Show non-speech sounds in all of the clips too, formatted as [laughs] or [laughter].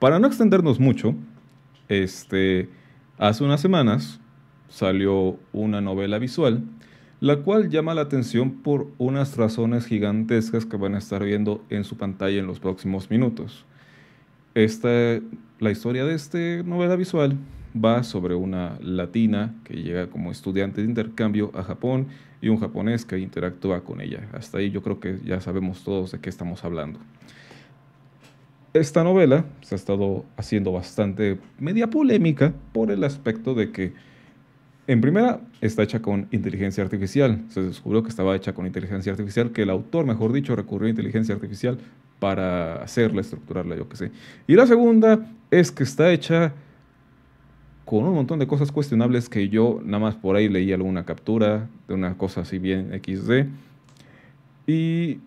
Para no extendernos mucho, este, hace unas semanas salió una novela visual, la cual llama la atención por unas razones gigantescas que van a estar viendo en su pantalla en los próximos minutos. Esta, la historia de esta novela visual va sobre una latina que llega como estudiante de intercambio a Japón y un japonés que interactúa con ella. Hasta ahí yo creo que ya sabemos todos de qué estamos hablando esta novela se ha estado haciendo bastante media polémica por el aspecto de que, en primera, está hecha con inteligencia artificial. Se descubrió que estaba hecha con inteligencia artificial, que el autor, mejor dicho, recurrió a inteligencia artificial para hacerla, estructurarla, yo qué sé. Y la segunda es que está hecha con un montón de cosas cuestionables que yo nada más por ahí leí alguna captura de una cosa así bien XD. Y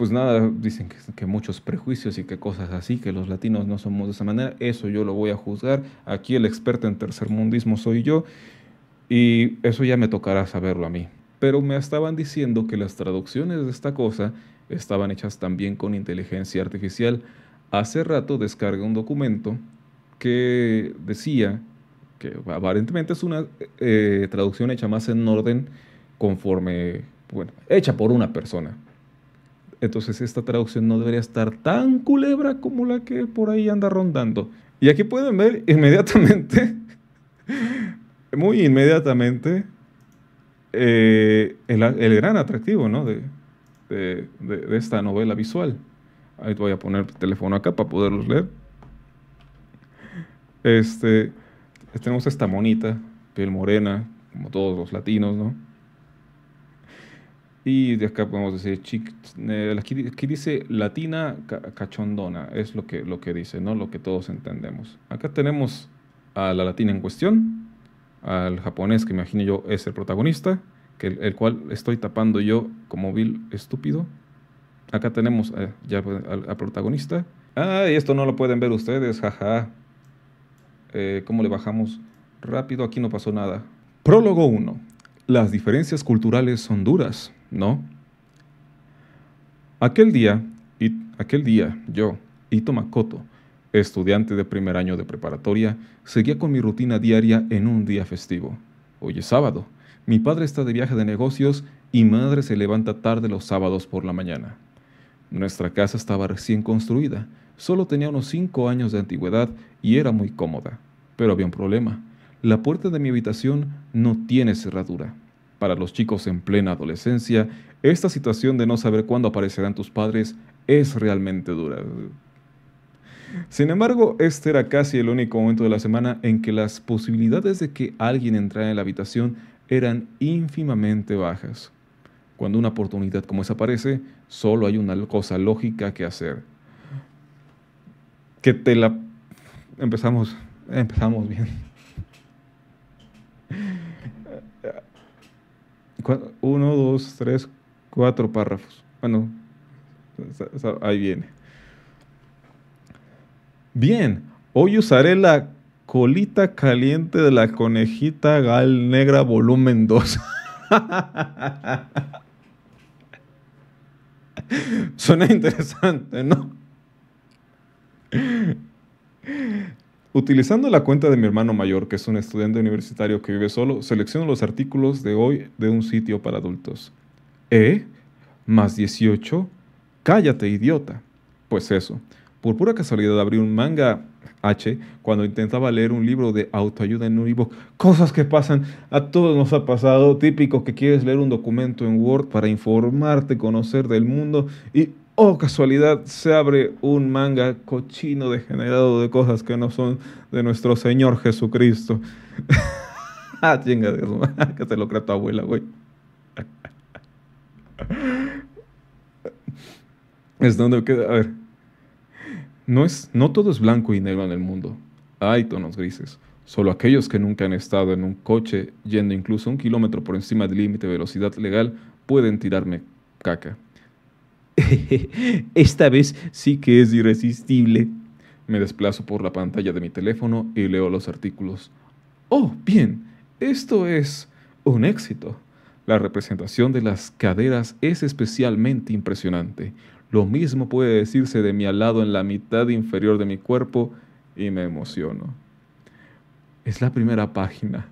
pues nada, dicen que, muchos prejuicios y que cosas así, que los latinos no somos de esa manera, eso yo lo voy a juzgar, aquí el experto en tercermundismo soy yo, y eso ya me tocará saberlo a mí. Pero me estaban diciendo que las traducciones de esta cosa estaban hechas también con inteligencia artificial. Hace rato descargué un documento que decía que aparentemente es una eh, traducción hecha más en orden conforme, bueno, hecha por una persona, entonces esta traducción no debería estar tan culebra como la que por ahí anda rondando. Y aquí pueden ver inmediatamente, [laughs] muy inmediatamente, eh, el, gran atractivo ¿no? de, esta novela visual. Ahí voy a poner el teléfono acá para poderlos leer. Este, tenemos esta monita, piel morena, como todos los latinos, ¿no? Y de acá podemos decir, chic, eh, aquí dice latina cachondona, es lo que, lo que dice, ¿no? Lo que todos entendemos. Acá tenemos a la latina en cuestión, al japonés que imagino yo es el protagonista, el, cual estoy tapando yo como vil estúpido. Acá tenemos ya pues, al, protagonista. Ah, y esto no lo pueden ver ustedes, jaja. Eh, ¿Cómo le bajamos? Rápido, aquí no pasó nada. Prólogo 1. Las diferencias culturales son duras ¿no? Aquel día, y, aquel día yo, Itomakoto, estudiante de primer año de preparatoria, seguía con mi rutina diaria en un día festivo. Hoy es sábado, mi padre está de viaje de negocios y madre se levanta tarde los sábados por la mañana. Nuestra casa estaba recién construida, solo tenía unos cinco años de antigüedad y era muy cómoda. Pero había un problema. La puerta de mi habitación no tiene cerradura. Para los chicos en plena adolescencia, esta situación de no saber cuándo aparecerán tus padres es realmente dura. Sin embargo, este era casi el único momento de la semana en que las posibilidades de que alguien entrara en la habitación eran ínfimamente bajas. Cuando una oportunidad como esa aparece, solo hay una cosa lógica que hacer. Que te la... Empezamos, empezamos bien. uno, dos, tres, cuatro párrafos. Bueno, ahí viene. Bien, hoy usaré la colita caliente de la conejita gal negra volumen 2. [laughs] Suena interesante, ¿no? Utilizando la cuenta de mi hermano mayor, que es un estudiante universitario que vive solo, selecciono los artículos de hoy de un sitio para adultos. E ¿Más 18? Cállate, idiota. Pues eso. Por pura casualidad abrí un manga H cuando intentaba leer un libro de autoayuda en un Cosas que pasan, a todos nos ha pasado, típico que quieres leer un documento en Word para informarte, conocer del mundo y oh casualidad, se abre un manga cochino degenerado de cosas que no son de nuestro Señor Jesucristo. [laughs] ah, chinga que se lo crea tu abuela, güey. [laughs] es donde queda, a ver. No, es, no todo es blanco y negro en el mundo. Hay tonos grises. Solo aquellos que nunca han estado en un coche yendo incluso un kilómetro por encima del límite de velocidad legal pueden tirarme caca. [laughs] Esta vez sí que es irresistible. Me desplazo por la pantalla de mi teléfono y leo los artículos. Oh, bien, esto es un éxito. La representación de las caderas es especialmente impresionante. Lo mismo puede decirse de mi alado en la mitad inferior de mi cuerpo y me emociono. Es la primera página.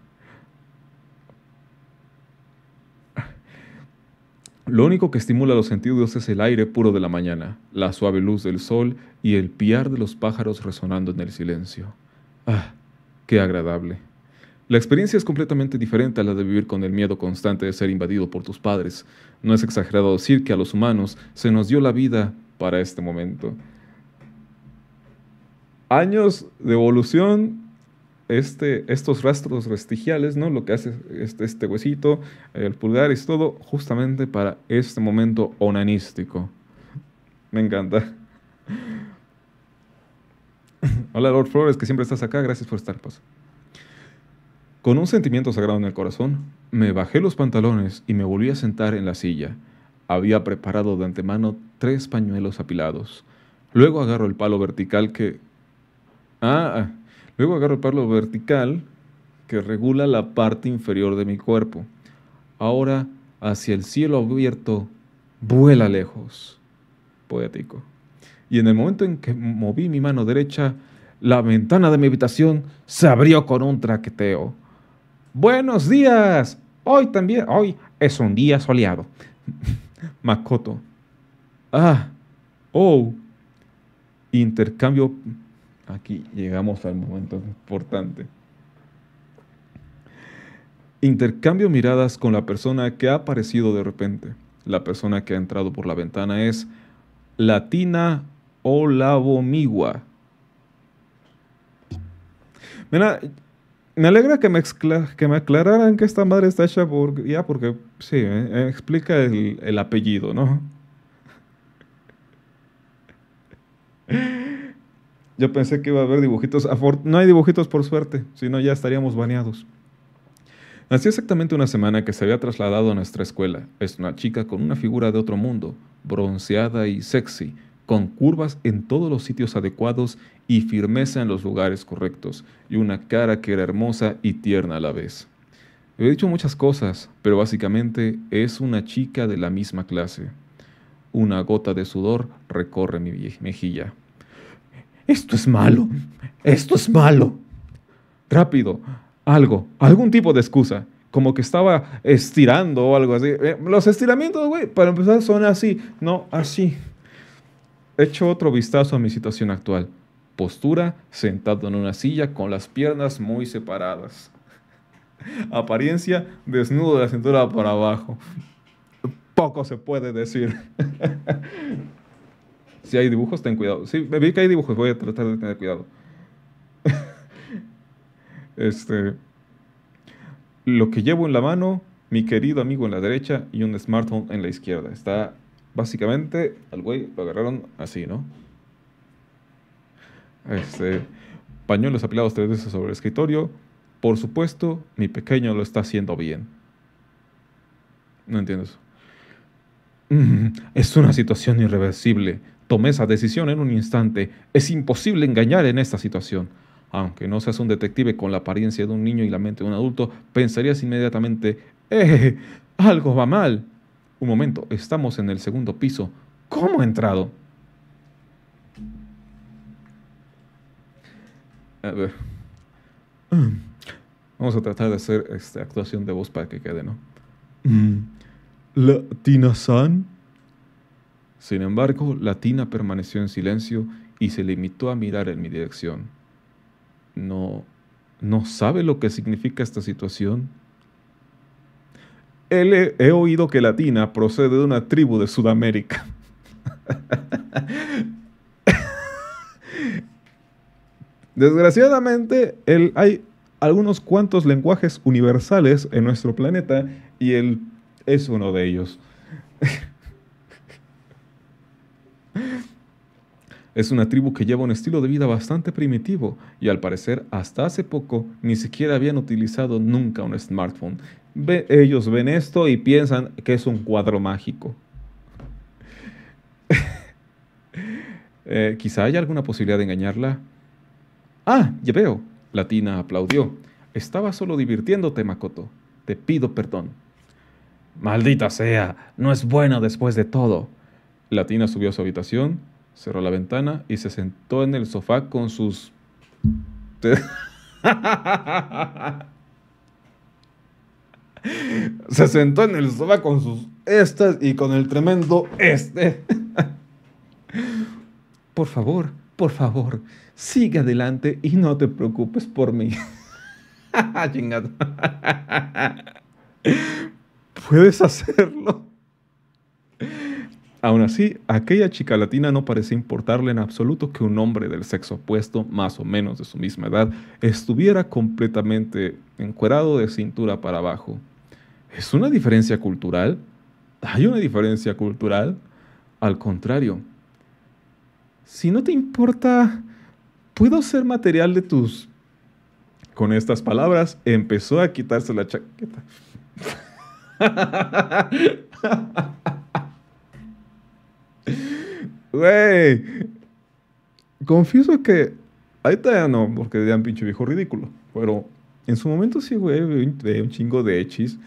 Lo único que estimula los sentidos es el aire puro de la mañana, la suave luz del sol y el piar de los pájaros resonando en el silencio. ¡Ah! ¡Qué agradable! La experiencia es completamente diferente a la de vivir con el miedo constante de ser invadido por tus padres. No es exagerado decir que a los humanos se nos dio la vida para este momento. Años de evolución este, estos rastros vestigiales, ¿no? Lo que hace este, este huesito, el pulgar, es todo justamente para este momento onanístico. Me encanta. [laughs] Hola Lord Flores, que siempre estás acá, gracias por estar, pues. Con un sentimiento sagrado en el corazón, me bajé los pantalones y me volví a sentar en la silla. Había preparado de antemano tres pañuelos apilados. Luego agarro el palo vertical que... Ah, ah Luego agarro el palo vertical que regula la parte inferior de mi cuerpo. Ahora hacia el cielo abierto, vuela lejos. Poético. Y en el momento en que moví mi mano derecha, la ventana de mi habitación se abrió con un traqueteo. Buenos días. Hoy también, hoy es un día soleado. [laughs] Makoto. Ah, oh. Intercambio aquí llegamos al momento importante. Intercambio miradas con la persona que ha aparecido de repente. La persona que ha entrado por la ventana es Latina Olavomigua. Mira, me alegra que me, que me aclararan que esta madre está hecha Ya, porque sí, eh, explica el apellido, ¿no? Yo pensé que iba a haber dibujitos. No hay dibujitos por suerte, sino ya estaríamos baneados. Hacía exactamente una semana que se había trasladado a nuestra escuela. Es una chica con una figura de otro mundo, bronceada y sexy, con curvas en todos los sitios adecuados y firmeza en los lugares correctos, y una cara que era hermosa y tierna a la vez. He dicho muchas cosas, pero básicamente es una chica de la misma clase. Una gota de sudor recorre mi mejilla esto es malo, esto es malo. Rápido, algo, algún tipo de excusa, como que estaba estirando o algo así. Eh, los estiramientos, güey, para empezar son así, no así. Hecho otro vistazo a mi situación actual. Postura, sentado en una silla con las piernas muy separadas. Apariencia, desnudo de la cintura para abajo. Poco se puede decir. [laughs] Si hay dibujos, ten cuidado. Sí, vi que hay dibujos, voy a tratar de tener cuidado. [laughs] este. Lo que llevo en la mano, mi querido amigo en la derecha y un smartphone en la izquierda. Está básicamente, al güey lo agarraron así, ¿no? Este, pañuelos apilados tres veces sobre el escritorio. Por supuesto, mi pequeño lo está haciendo bien. No entiendo eso. [laughs] Es una situación irreversible. Tomé esa decisión en un instante. Es imposible engañar en esta situación. Aunque no seas un detective con la apariencia de un niño y la mente de un adulto, pensarías inmediatamente, ¡eh! Algo va mal. Un momento, estamos en el segundo piso. ¿Cómo ha entrado? A ver. [clears throat] Vamos a tratar de hacer esta actuación de voz para que quede, ¿no? Mm. tina San. Sin embargo, Latina permaneció en silencio y se limitó a mirar en mi dirección. No, no sabe lo que significa esta situación. He, he oído que Latina procede de una tribu de Sudamérica. [laughs] Desgraciadamente, hay algunos cuantos lenguajes universales en nuestro planeta y él es uno de ellos. [laughs] Es una tribu que lleva un estilo de vida bastante primitivo y al parecer hasta hace poco ni siquiera habían utilizado nunca un smartphone. ellos ven esto y piensan que es un cuadro mágico. [laughs] Eh, quizá haya alguna posibilidad de engañarla. Ah, ya veo. Latina aplaudió. Estaba solo divirtiéndote, Makoto. Te pido perdón. Maldita sea, no es bueno después de todo. Latina subió a su habitación cerró la ventana y se sentó en el sofá con sus... [laughs] se sentó en el sofá con sus estas y con el tremendo este. [laughs] por favor, por favor, sigue adelante y no te preocupes por mí. [laughs] Chingado. Puedes hacerlo. Aún así, aquella chica latina no parecía importarle en absoluto que un hombre del sexo opuesto, más o menos de su misma edad, estuviera completamente encuerado de cintura para abajo. ¿Es una diferencia cultural? ¿Hay una diferencia cultural? Al contrario. Si no te importa, ¿puedo ser material de tus... Con estas palabras, empezó a quitarse la chaqueta. [laughs] Güey. Confieso que. Ahorita ya no, porque ya un pinche viejo ridículo. Pero en su momento sí, güey, un chingo de hechis.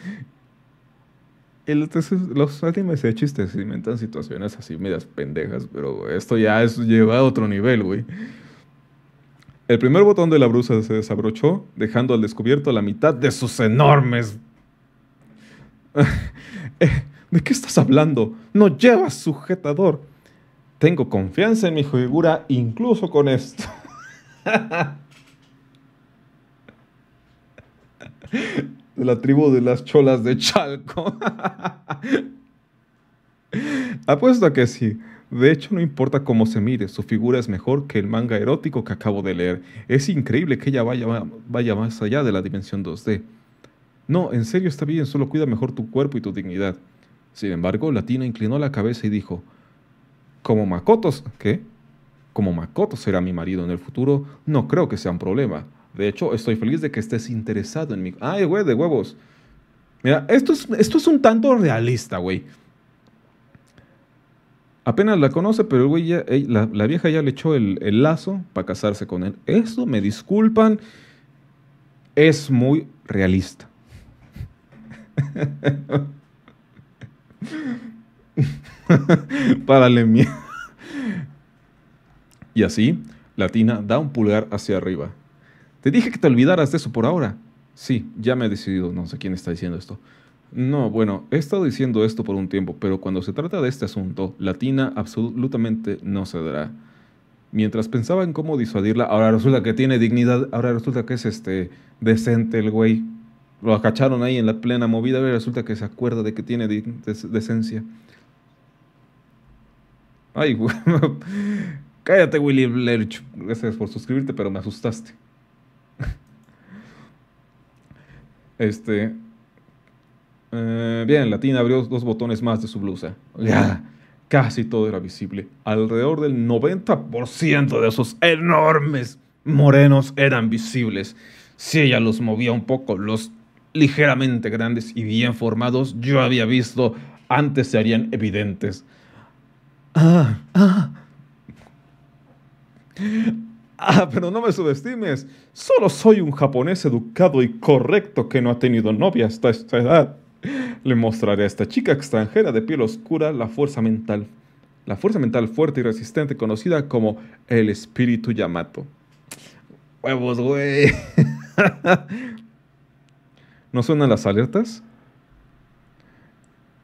los últimos hechis te inventan situaciones así medias pendejas, pero esto ya es, lleva a otro nivel, güey. El primer botón de la brusa se desabrochó, dejando al descubierto la mitad de sus enormes... [laughs] Eh, ¿De qué estás hablando? No llevas sujetador. Tengo confianza en mi figura incluso con esto. de la tribu de las cholas de Chalco. Apuesto a que sí. De hecho, no importa cómo se mire, su figura es mejor que el manga erótico que acabo de leer. Es increíble que ella vaya, vaya más allá de la dimensión 2D. No, en serio está bien, solo cuida mejor tu cuerpo y tu dignidad. Sin embargo, Latina inclinó la cabeza y dijo, como Makotos, ¿qué? Como Makoto será mi marido en el futuro, no creo que sea un problema. De hecho, estoy feliz de que estés interesado en mí. Ay, güey, de huevos. Mira, esto es, esto es un tanto realista, güey. Apenas la conoce, pero el güey ya, la, vieja ya le echó el, lazo para casarse con él. Eso, me disculpan, es muy realista. [laughs] [laughs] Párale mía. Y así, Latina da un pulgar hacia arriba. Te dije que te olvidaras de eso por ahora. Sí, ya me he decidido. No sé quién está diciendo esto. No, bueno, he estado diciendo esto por un tiempo, pero cuando se trata de este asunto, Latina absolutamente no cederá. Mientras pensaba en cómo disuadirla, ahora resulta que tiene dignidad, ahora resulta que es este decente el güey. Lo acacharon ahí en la plena movida y resulta que se acuerda de que tiene decencia. Ay, [laughs] Cállate, Willy Lerch. Gracias por suscribirte, pero me asustaste. [laughs] Este. Eh, bien, Latina abrió dos botones más de su blusa. Ya, casi todo era visible. Alrededor del 90% de esos enormes morenos eran visibles. Si ella los movía un poco, los ligeramente grandes y bien formados, yo había visto antes se harían evidentes. Ah, ah. Ah, pero no me subestimes. Solo soy un japonés educado y correcto que no ha tenido novia hasta esta edad. Le mostraré a esta chica extranjera de piel oscura la fuerza mental. La fuerza mental fuerte y resistente conocida como el espíritu Yamato. Huevos, güey. [laughs] ¿No suenan las alertas?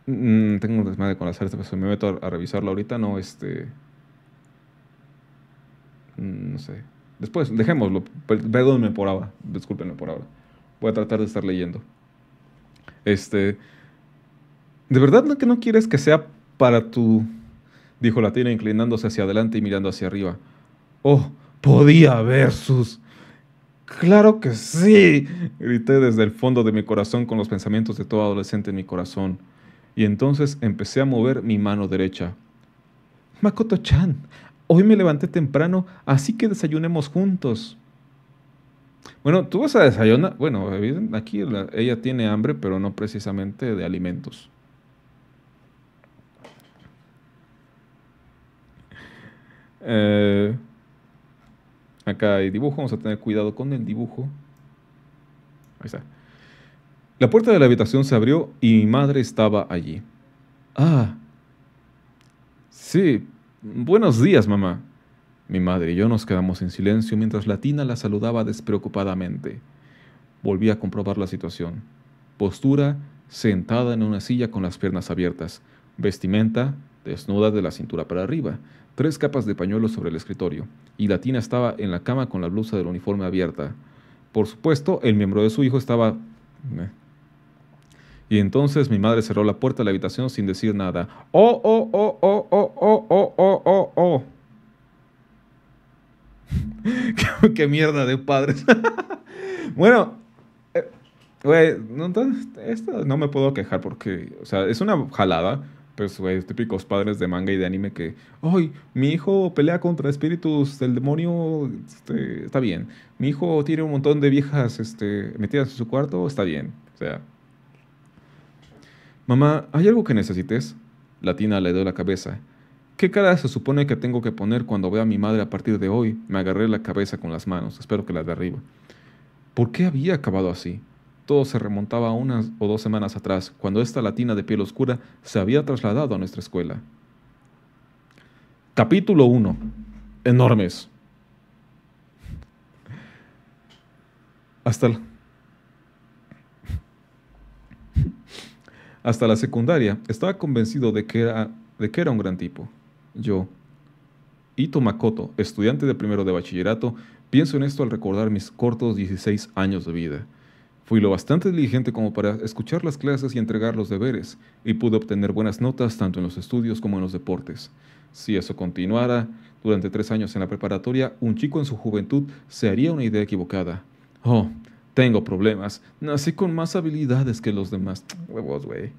Mm, tengo un desmadre con la me meto a, revisarlo ahorita, no, este. Mm, no sé. Después, dejémoslo. Perdónme por ahora. Discúlpenme por ahora. Voy a tratar de estar leyendo. Este. De verdad que no quieres que sea para tu. dijo la Latina, inclinándose hacia adelante y mirando hacia arriba. Oh, podía ver sus. ¡Claro que sí! grité desde el fondo de mi corazón con los pensamientos de todo adolescente en mi corazón y entonces empecé a mover mi mano derecha. Makoto-chan, hoy me levanté temprano, así que desayunemos juntos. Bueno, tú vas a desayunar. Bueno, aquí ella tiene hambre, pero no precisamente de alimentos. Eh, acá hay dibujo, vamos a tener cuidado con el dibujo. Ahí está. La puerta de la habitación se abrió y mi madre estaba allí. Ah. Sí. Buenos días, mamá. Mi madre y yo nos quedamos en silencio mientras la tina la saludaba despreocupadamente. Volví a comprobar la situación. Postura, sentada en una silla con las piernas abiertas. Vestimenta, desnuda de la cintura para arriba. Tres capas de pañuelo sobre el escritorio. Y la tina estaba en la cama con la blusa del uniforme abierta. Por supuesto, el miembro de su hijo estaba... Eh, y entonces mi madre cerró la puerta de la habitación sin decir nada. Oh, oh, oh, oh, oh, oh, oh, oh, oh, oh. oh! [laughs] ¿Qué, mierda de padres. [laughs] bueno, eh, güey, no, esto no me puedo quejar porque, o sea, es una jalada. Pero, pues, güey, típicos padres de manga y de anime que, ay, mi hijo pelea contra espíritus del demonio, este, está bien. Mi hijo tiene un montón de viejas este, metidas en su cuarto, está bien. O sea, Mamá, ¿hay algo que necesites? Latina le dio la cabeza. ¿Qué cara se supone que tengo que poner cuando vea a mi madre a partir de hoy? Me agarré la cabeza con las manos, espero que la arriba. ¿Por qué había acabado así? Todo se remontaba a unas o dos semanas atrás, cuando esta latina de piel oscura se había trasladado a nuestra escuela. Capítulo 1. Enormes. Hasta la... Hasta la secundaria estaba convencido de que era, un gran tipo. Yo, Ito Makoto, estudiante de primero de bachillerato, pienso en esto al recordar mis cortos 16 años de vida. Fui lo bastante diligente como para escuchar las clases y entregar los deberes, y pude obtener buenas notas tanto en los estudios como en los deportes. Si eso continuara, durante tres años en la preparatoria, un chico en su juventud se haría una idea equivocada. Oh, tengo problemas, nací con más habilidades que los demás. Huevos, güey.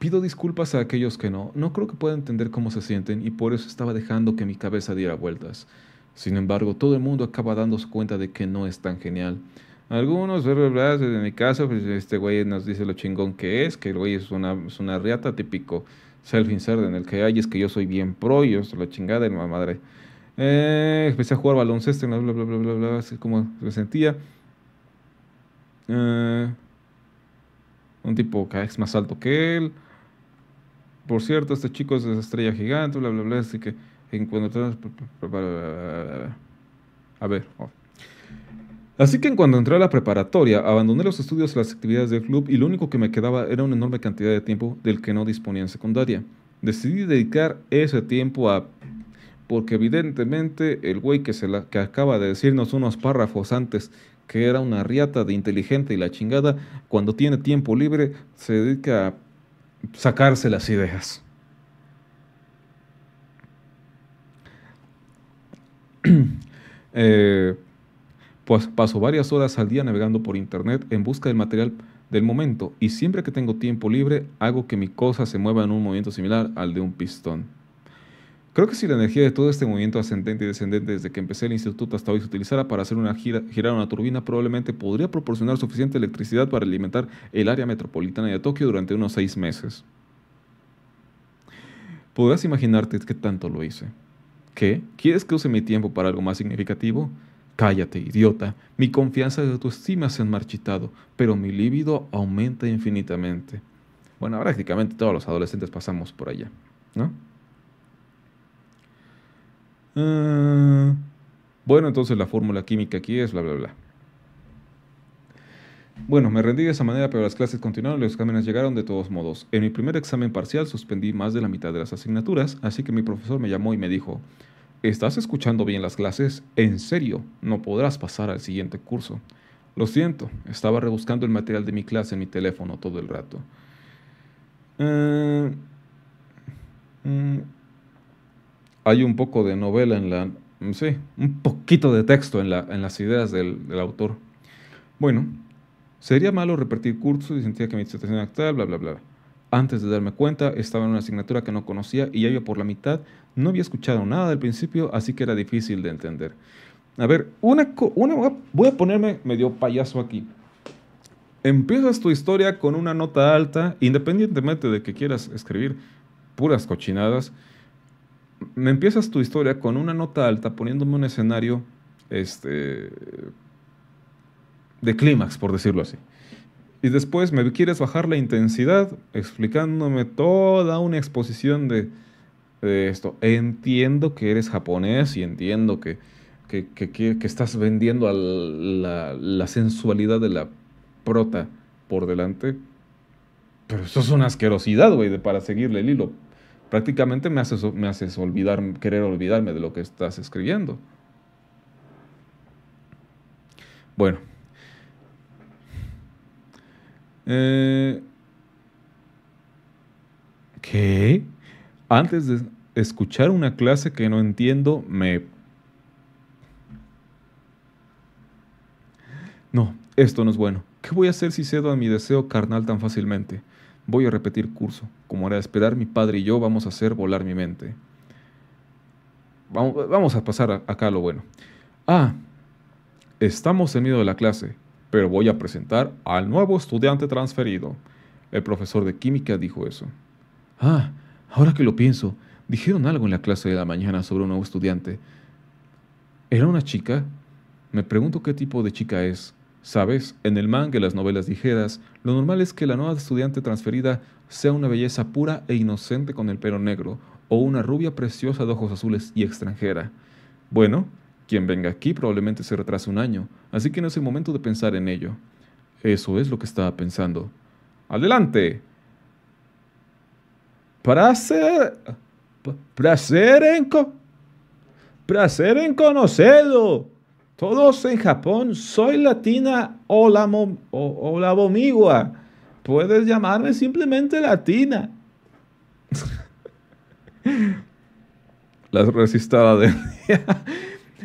Pido disculpas a aquellos que no. No creo que puedan entender cómo se sienten y por eso estaba dejando que mi cabeza diera vueltas. Sin embargo, todo el mundo acaba dándose cuenta de que no es tan genial. Algunos, bla, en mi caso, pues, este güey nos dice lo chingón que es, que el güey es una, es riata típico self-insert en el que hay, es que yo soy bien pro y yo soy la chingada de mi madre. Eh, empecé a jugar baloncesto, bla, bla, bla, bla, bla, así como me sentía. Eh, un tipo que es más alto que él. Por cierto, este chico es de estrella gigante, bla, bla, bla. Así que en cuanto... A ver. Oh. Así que en entré a la preparatoria, abandoné los estudios y las actividades del club y lo único que me quedaba era una enorme cantidad de tiempo del que no disponía en secundaria. Decidí dedicar ese tiempo a... Porque evidentemente el güey que, se la... que acaba de decirnos unos párrafos antes que era una riata de inteligente y la chingada, cuando tiene tiempo libre se dedica a sacarse las ideas. [clears throat] Eh, pues paso varias horas al día navegando por internet en busca del material del momento y siempre que tengo tiempo libre hago que mi cosa se mueva en un movimiento similar al de un pistón. Creo que si la energía de todo este movimiento ascendente y descendente desde que empecé el instituto hasta hoy se utilizara para hacer girar una turbina, probablemente podría proporcionar suficiente electricidad para alimentar el área metropolitana de Tokio durante unos seis meses. Podrás imaginarte qué tanto lo hice. ¿Qué? ¿Quieres que use mi tiempo para algo más significativo? Cállate, idiota. Mi confianza y autoestima se han marchitado, pero mi líbido aumenta infinitamente. Bueno, prácticamente todos los adolescentes pasamos por allá, ¿no? Ah, bueno, entonces la fórmula química aquí es bla, bla, bla. Bueno, me rendí de esa manera, pero las clases continuaron y los exámenes llegaron de todos modos. En mi primer examen parcial suspendí más de la mitad de las asignaturas, así que mi profesor me llamó y me dijo, ¿estás escuchando bien las clases? En serio, no podrás pasar al siguiente curso. Lo siento, estaba rebuscando el material de mi clase en mi teléfono todo el rato. Ah, mm, hay un poco de novela en la... Sí, un poquito de texto en, la, en las ideas del, autor. Bueno, sería malo repetir curso y sentía que mi situación actual, bla, bla, bla. Antes de darme cuenta, estaba en una asignatura que no conocía y ya iba por la mitad. No había escuchado nada del principio, así que era difícil de entender. A ver, una, una voy a ponerme medio payaso aquí. Empiezas tu historia con una nota alta, independientemente de que quieras escribir puras cochinadas me empiezas tu historia con una nota alta, poniéndome un escenario este, de clímax, por decirlo así. Y después me quieres bajar la intensidad explicándome toda una exposición de, esto. Entiendo que eres japonés y entiendo que, estás vendiendo la, sensualidad de la prota por delante. Pero eso es una asquerosidad, güey, para seguirle el hilo prácticamente me haces, olvidar, querer olvidarme de lo que estás escribiendo. Bueno. Eh, ¿Qué? Antes de escuchar una clase que no entiendo, me... No, esto no es bueno. ¿Qué voy a hacer si cedo a mi deseo carnal tan fácilmente? Voy a repetir curso. Como era de esperar, mi padre y yo vamos a hacer volar mi mente. Vamos a pasar acá lo bueno. Ah, estamos en medio de la clase, pero voy a presentar al nuevo estudiante transferido. El profesor de química dijo eso. Ah, ahora que lo pienso, dijeron algo en la clase de la mañana sobre un nuevo estudiante. ¿Era una chica? Me pregunto qué tipo de chica es. Sabes, en el manga y las novelas ligeras, lo normal es que la nueva estudiante transferida sea una belleza pura e inocente con el pelo negro, o una rubia preciosa de ojos azules y extranjera. Bueno, quien venga aquí probablemente se retrasa un año, así que no es el momento de pensar en ello. Eso es lo que estaba pensando. ¡Adelante! ¡Pracer, Placer en. Placer en conocerlo. Todos en Japón, soy latina o la, o, Puedes llamarme simplemente latina. la [laughs] resistada de...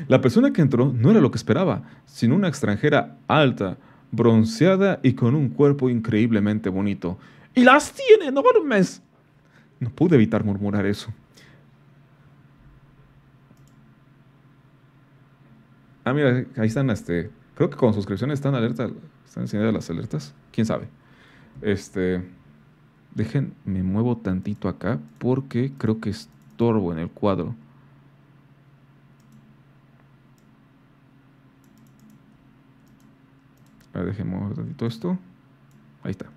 la persona que entró no era lo que esperaba, sino una extranjera alta, bronceada y con un cuerpo increíblemente bonito. ¡Y las tiene enormes! No pude evitar murmurar eso. Ah, mira, ahí están, este, creo que con suscripciones están alerta, están encendidas las alertas, quién sabe. Este, dejen, me muevo tantito acá porque creo que estorbo en el cuadro. A ver, dejemos tantito esto. Ahí está.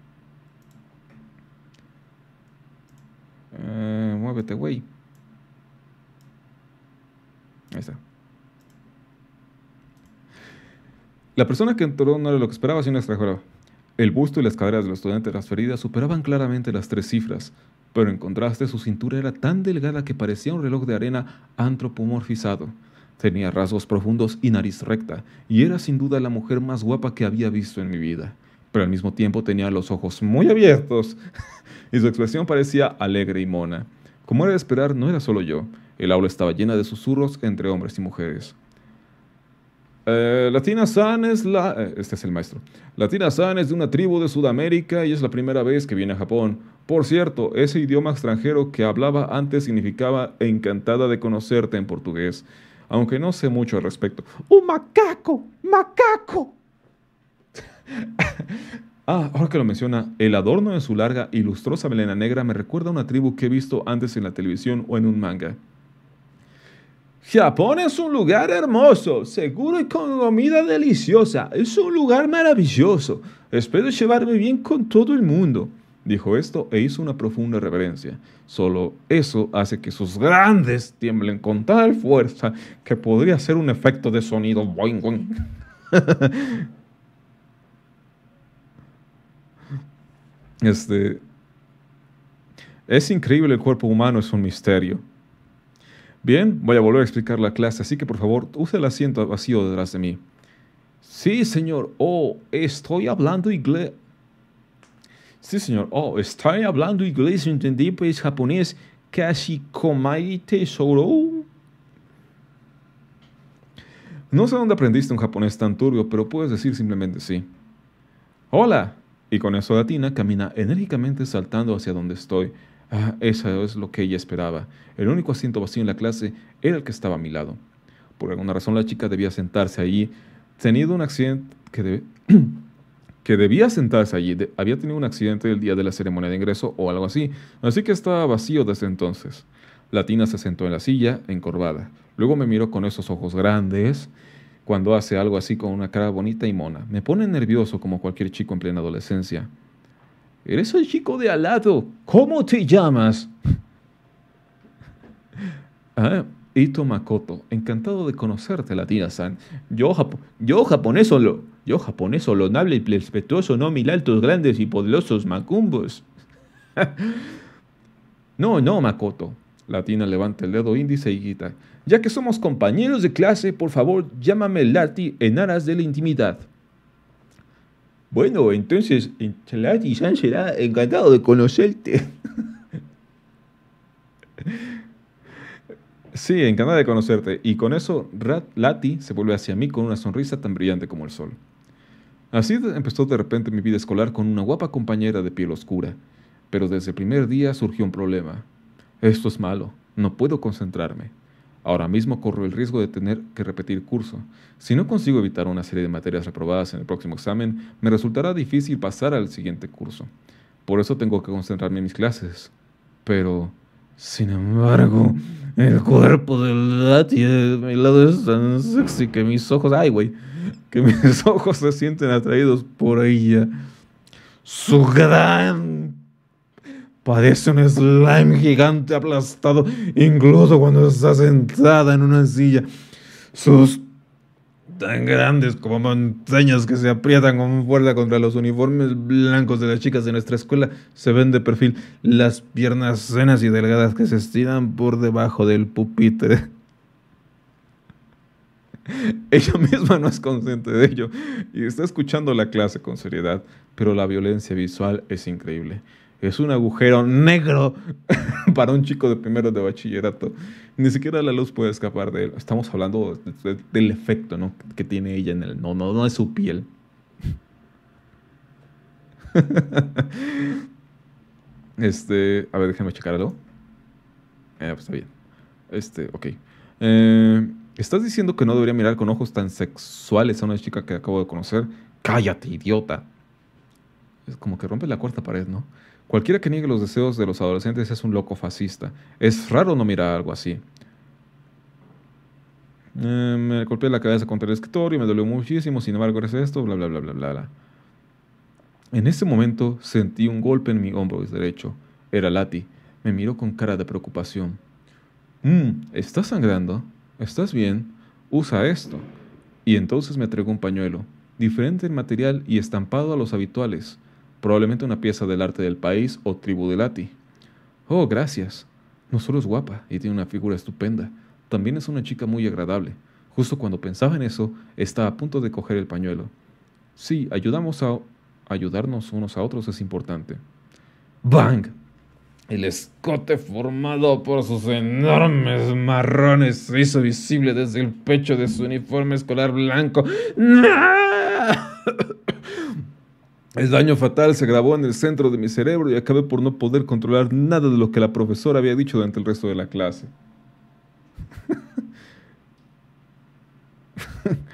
Eh, muévete, güey. Ahí está. La persona que entró no era lo que esperaba, sino exageraba. El busto y las caderas de la estudiante transferidas superaban claramente las tres cifras, pero en contraste su cintura era tan delgada que parecía un reloj de arena antropomorfizado. Tenía rasgos profundos y nariz recta, y era sin duda la mujer más guapa que había visto en mi vida. Pero al mismo tiempo tenía los ojos muy abiertos, [laughs] y su expresión parecía alegre y mona. Como era de esperar, no era solo yo. El aula estaba llena de susurros entre hombres y mujeres. Eh, Latina San es la. Eh, este es el maestro. Latina San es de una tribu de Sudamérica y es la primera vez que viene a Japón. Por cierto, ese idioma extranjero que hablaba antes significaba encantada de conocerte en portugués, aunque no sé mucho al respecto. ¡Un macaco! ¡Macaco! [laughs] ah, ahora que lo menciona, el adorno de su larga y lustrosa melena negra me recuerda a una tribu que he visto antes en la televisión o en un manga. Japón es un lugar hermoso, seguro y con comida deliciosa. Es un lugar maravilloso. Espero llevarme bien con todo el mundo. Dijo esto e hizo una profunda reverencia. Solo eso hace que sus grandes tiemblen con tal fuerza que podría ser un efecto de sonido boing boing. [laughs] este es increíble, el cuerpo humano es un misterio. Bien, voy a volver a explicar la clase, así que por favor, use el asiento vacío detrás de mí. Sí, señor. Oh, estoy hablando inglés. Sí, señor. Oh, estoy hablando inglés, entendí, pues japonés. Kashi komaite solo. No sé dónde aprendiste un japonés tan turbio, pero puedes decir simplemente sí. Hola. Y con eso Latina camina enérgicamente saltando hacia donde estoy. Ah, eso es lo que ella esperaba. El único asiento vacío en la clase era el que estaba a mi lado. Por alguna razón la chica debía sentarse allí. Tenido un accidente que, [clears throat] debía sentarse allí. había tenido un accidente el día de la ceremonia de ingreso o algo así. Así que estaba vacío desde entonces. Latina se sentó en la silla, encorvada. Luego me miró con esos ojos grandes cuando hace algo así con una cara bonita y mona. Me pone nervioso como cualquier chico en plena adolescencia. Eres el chico de al lado. ¿Cómo te llamas? [laughs] ah, Ito Makoto, encantado de conocerte, Latina-san. Yo, yo japonés solo. Yo japonés solo, noble y respetuoso, no mil altos, grandes y poderosos macumbos. [laughs] no, no, Makoto. Latina levanta el dedo índice y gita. Ya que somos compañeros de clase, por favor, llámame Lati en aras de la intimidad. Bueno, entonces Lati encantado de conocerte. [laughs] sí, encantado de conocerte. Y con eso, Lati se vuelve hacia mí con una sonrisa tan brillante como el sol. Así empezó de repente mi vida escolar con una guapa compañera de piel oscura. Pero desde el primer día surgió un problema. Esto es malo. No puedo concentrarme. Ahora mismo corro el riesgo de tener que repetir curso. Si no consigo evitar una serie de materias reprobadas en el próximo examen, me resultará difícil pasar al siguiente curso. Por eso tengo que concentrarme en mis clases. Pero, sin embargo, el cuerpo del Lati de mi lado es tan sexy que mis ojos, ay güey, que mis [laughs] ojos se sienten atraídos por ella. Su gran Parece un slime gigante aplastado, incluso cuando está sentada en una silla. Sus tan grandes como montañas que se aprietan con fuerza contra los uniformes blancos de las chicas de nuestra escuela, se ven de perfil las piernas cenas y delgadas que se estiran por debajo del pupitre. [laughs] Ella misma no es consciente de ello y está escuchando la clase con seriedad, pero la violencia visual es increíble es un agujero negro [laughs] para un chico de primero de bachillerato. Ni siquiera la luz puede escapar de él. Estamos hablando del efecto ¿no? que tiene ella en él. No, no, no es su piel. [laughs] este, a ver, déjame checar algo. Eh, pues está bien. Este, ok. Eh, ¿Estás diciendo que no debería mirar con ojos tan sexuales a una chica que acabo de conocer? Cállate, idiota. Es como que rompes la cuarta pared, ¿no? Cualquiera que niegue los deseos de los adolescentes es un loco fascista. Es raro no mirar algo así. Eh, me golpeé la cabeza contra el escritorio, me dolió muchísimo, sin embargo, eres esto, bla, bla, bla, bla, bla, bla. En ese momento sentí un golpe en mi hombro derecho. Era Lati. Me miró con cara de preocupación. Mmm, ¿estás sangrando? ¿Estás bien? Usa esto. Y entonces me entregó un pañuelo, diferente en material y estampado a los habituales probablemente una pieza del arte del país o tribu de Lati. Oh, gracias. No solo es guapa y tiene una figura estupenda, también es una chica muy agradable. Justo cuando pensaba en eso, estaba a punto de coger el pañuelo. Sí, ayudamos a ayudarnos unos a otros es importante. ¡Bang! El escote formado por sus enormes marrones se hizo visible desde el pecho de su uniforme escolar blanco. El daño fatal se grabó en el centro de mi cerebro y acabé por no poder controlar nada de lo que la profesora había dicho durante el resto de la clase. [laughs]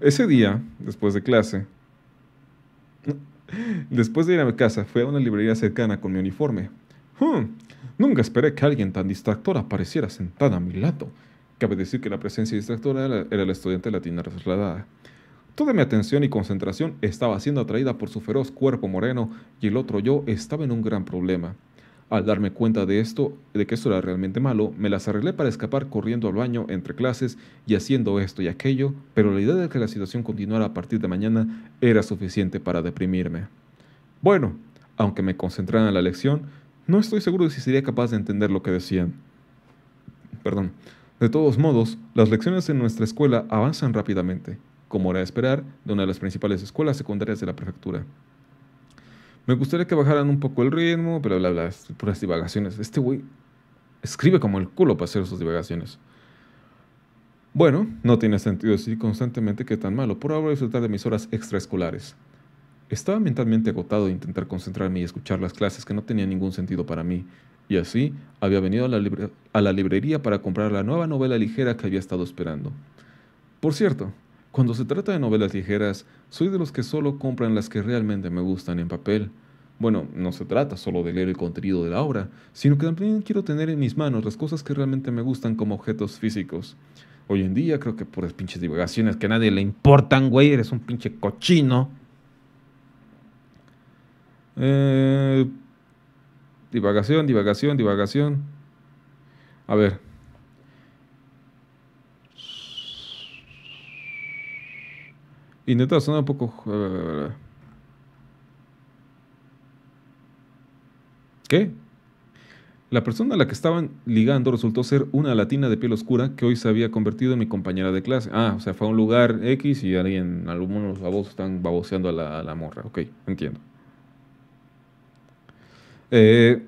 Ese día, después de clase, después de ir a mi casa, fui a una librería cercana con mi uniforme. Hmm, nunca esperé que alguien tan distractor apareciera sentada a mi lado. Cabe decir que la presencia distractora era la estudiante latina trasladada. Toda mi atención y concentración estaba siendo atraída por su feroz cuerpo moreno y el otro yo estaba en un gran problema. Al darme cuenta de esto, de que esto era realmente malo, me las arreglé para escapar corriendo al baño entre clases y haciendo esto y aquello, pero la idea de que la situación continuara a partir de mañana era suficiente para deprimirme. Bueno, aunque me concentrara en la lección, no estoy seguro de si sería capaz de entender lo que decían. Perdón. De todos modos, las lecciones en nuestra escuela avanzan rápidamente como era de esperar, de una de las principales escuelas secundarias de la prefectura. Me gustaría que bajaran un poco el ritmo, pero bla, bla, bla puras divagaciones. Este güey escribe como el culo para hacer sus divagaciones. Bueno, no tiene sentido decir constantemente que tan malo. Por ahora disfrutar de mis horas extraescolares. Estaba mentalmente agotado de intentar concentrarme y escuchar las clases que no tenían ningún sentido para mí, y así había venido a la, a la librería para comprar la nueva novela ligera que había estado esperando. Por cierto, cuando se trata de novelas ligeras, soy de los que solo compran las que realmente me gustan en papel. Bueno, no se trata solo de leer el contenido de la obra, sino que también quiero tener en mis manos las cosas que realmente me gustan como objetos físicos. Hoy en día creo que por las pinches divagaciones que a nadie le importan, güey, eres un pinche cochino. Eh, divagación, divagación, divagación. A ver. Intenta sonar un poco. ¿Qué? La persona a la que estaban ligando resultó ser una latina de piel oscura que hoy se había convertido en mi compañera de clase. Ah, o sea, fue a un lugar X y alguien, algunos babosos están baboseando a la, morra. Ok, entiendo. Eh,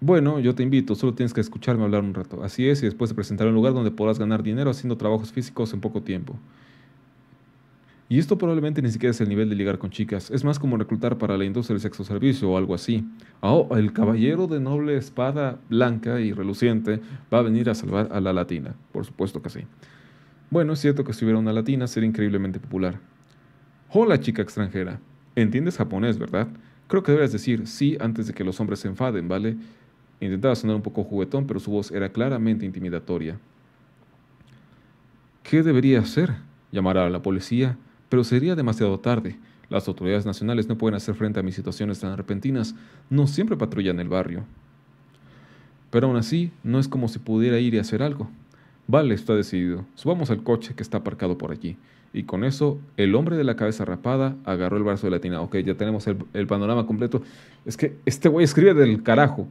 bueno, yo te invito, solo tienes que escucharme hablar un rato. Así es, y después te presentaré un lugar donde podrás ganar dinero haciendo trabajos físicos en poco tiempo. Y esto probablemente ni siquiera es el nivel de ligar con chicas, es más como reclutar para la industria del sexo servicio o algo así. Oh, el caballero de noble espada blanca y reluciente va a venir a salvar a la latina, por supuesto que sí. Bueno, es cierto que si hubiera una latina sería increíblemente popular. Hola chica extranjera, entiendes japonés, ¿verdad? Creo que deberías decir sí antes de que los hombres se enfaden, ¿vale? Intentaba sonar un poco juguetón, pero su voz era claramente intimidatoria. ¿Qué debería hacer? ¿Llamar a la policía? pero sería demasiado tarde. Las autoridades nacionales no pueden hacer frente a mis situaciones tan repentinas, no siempre patrullan el barrio. Pero aún así, no es como si pudiera ir y hacer algo. Vale, está decidido. Subamos al coche que está aparcado por allí. Y con eso, el hombre de la cabeza rapada agarró el brazo de la tina. Ok, ya tenemos el, panorama completo. Es que este güey escribe del carajo.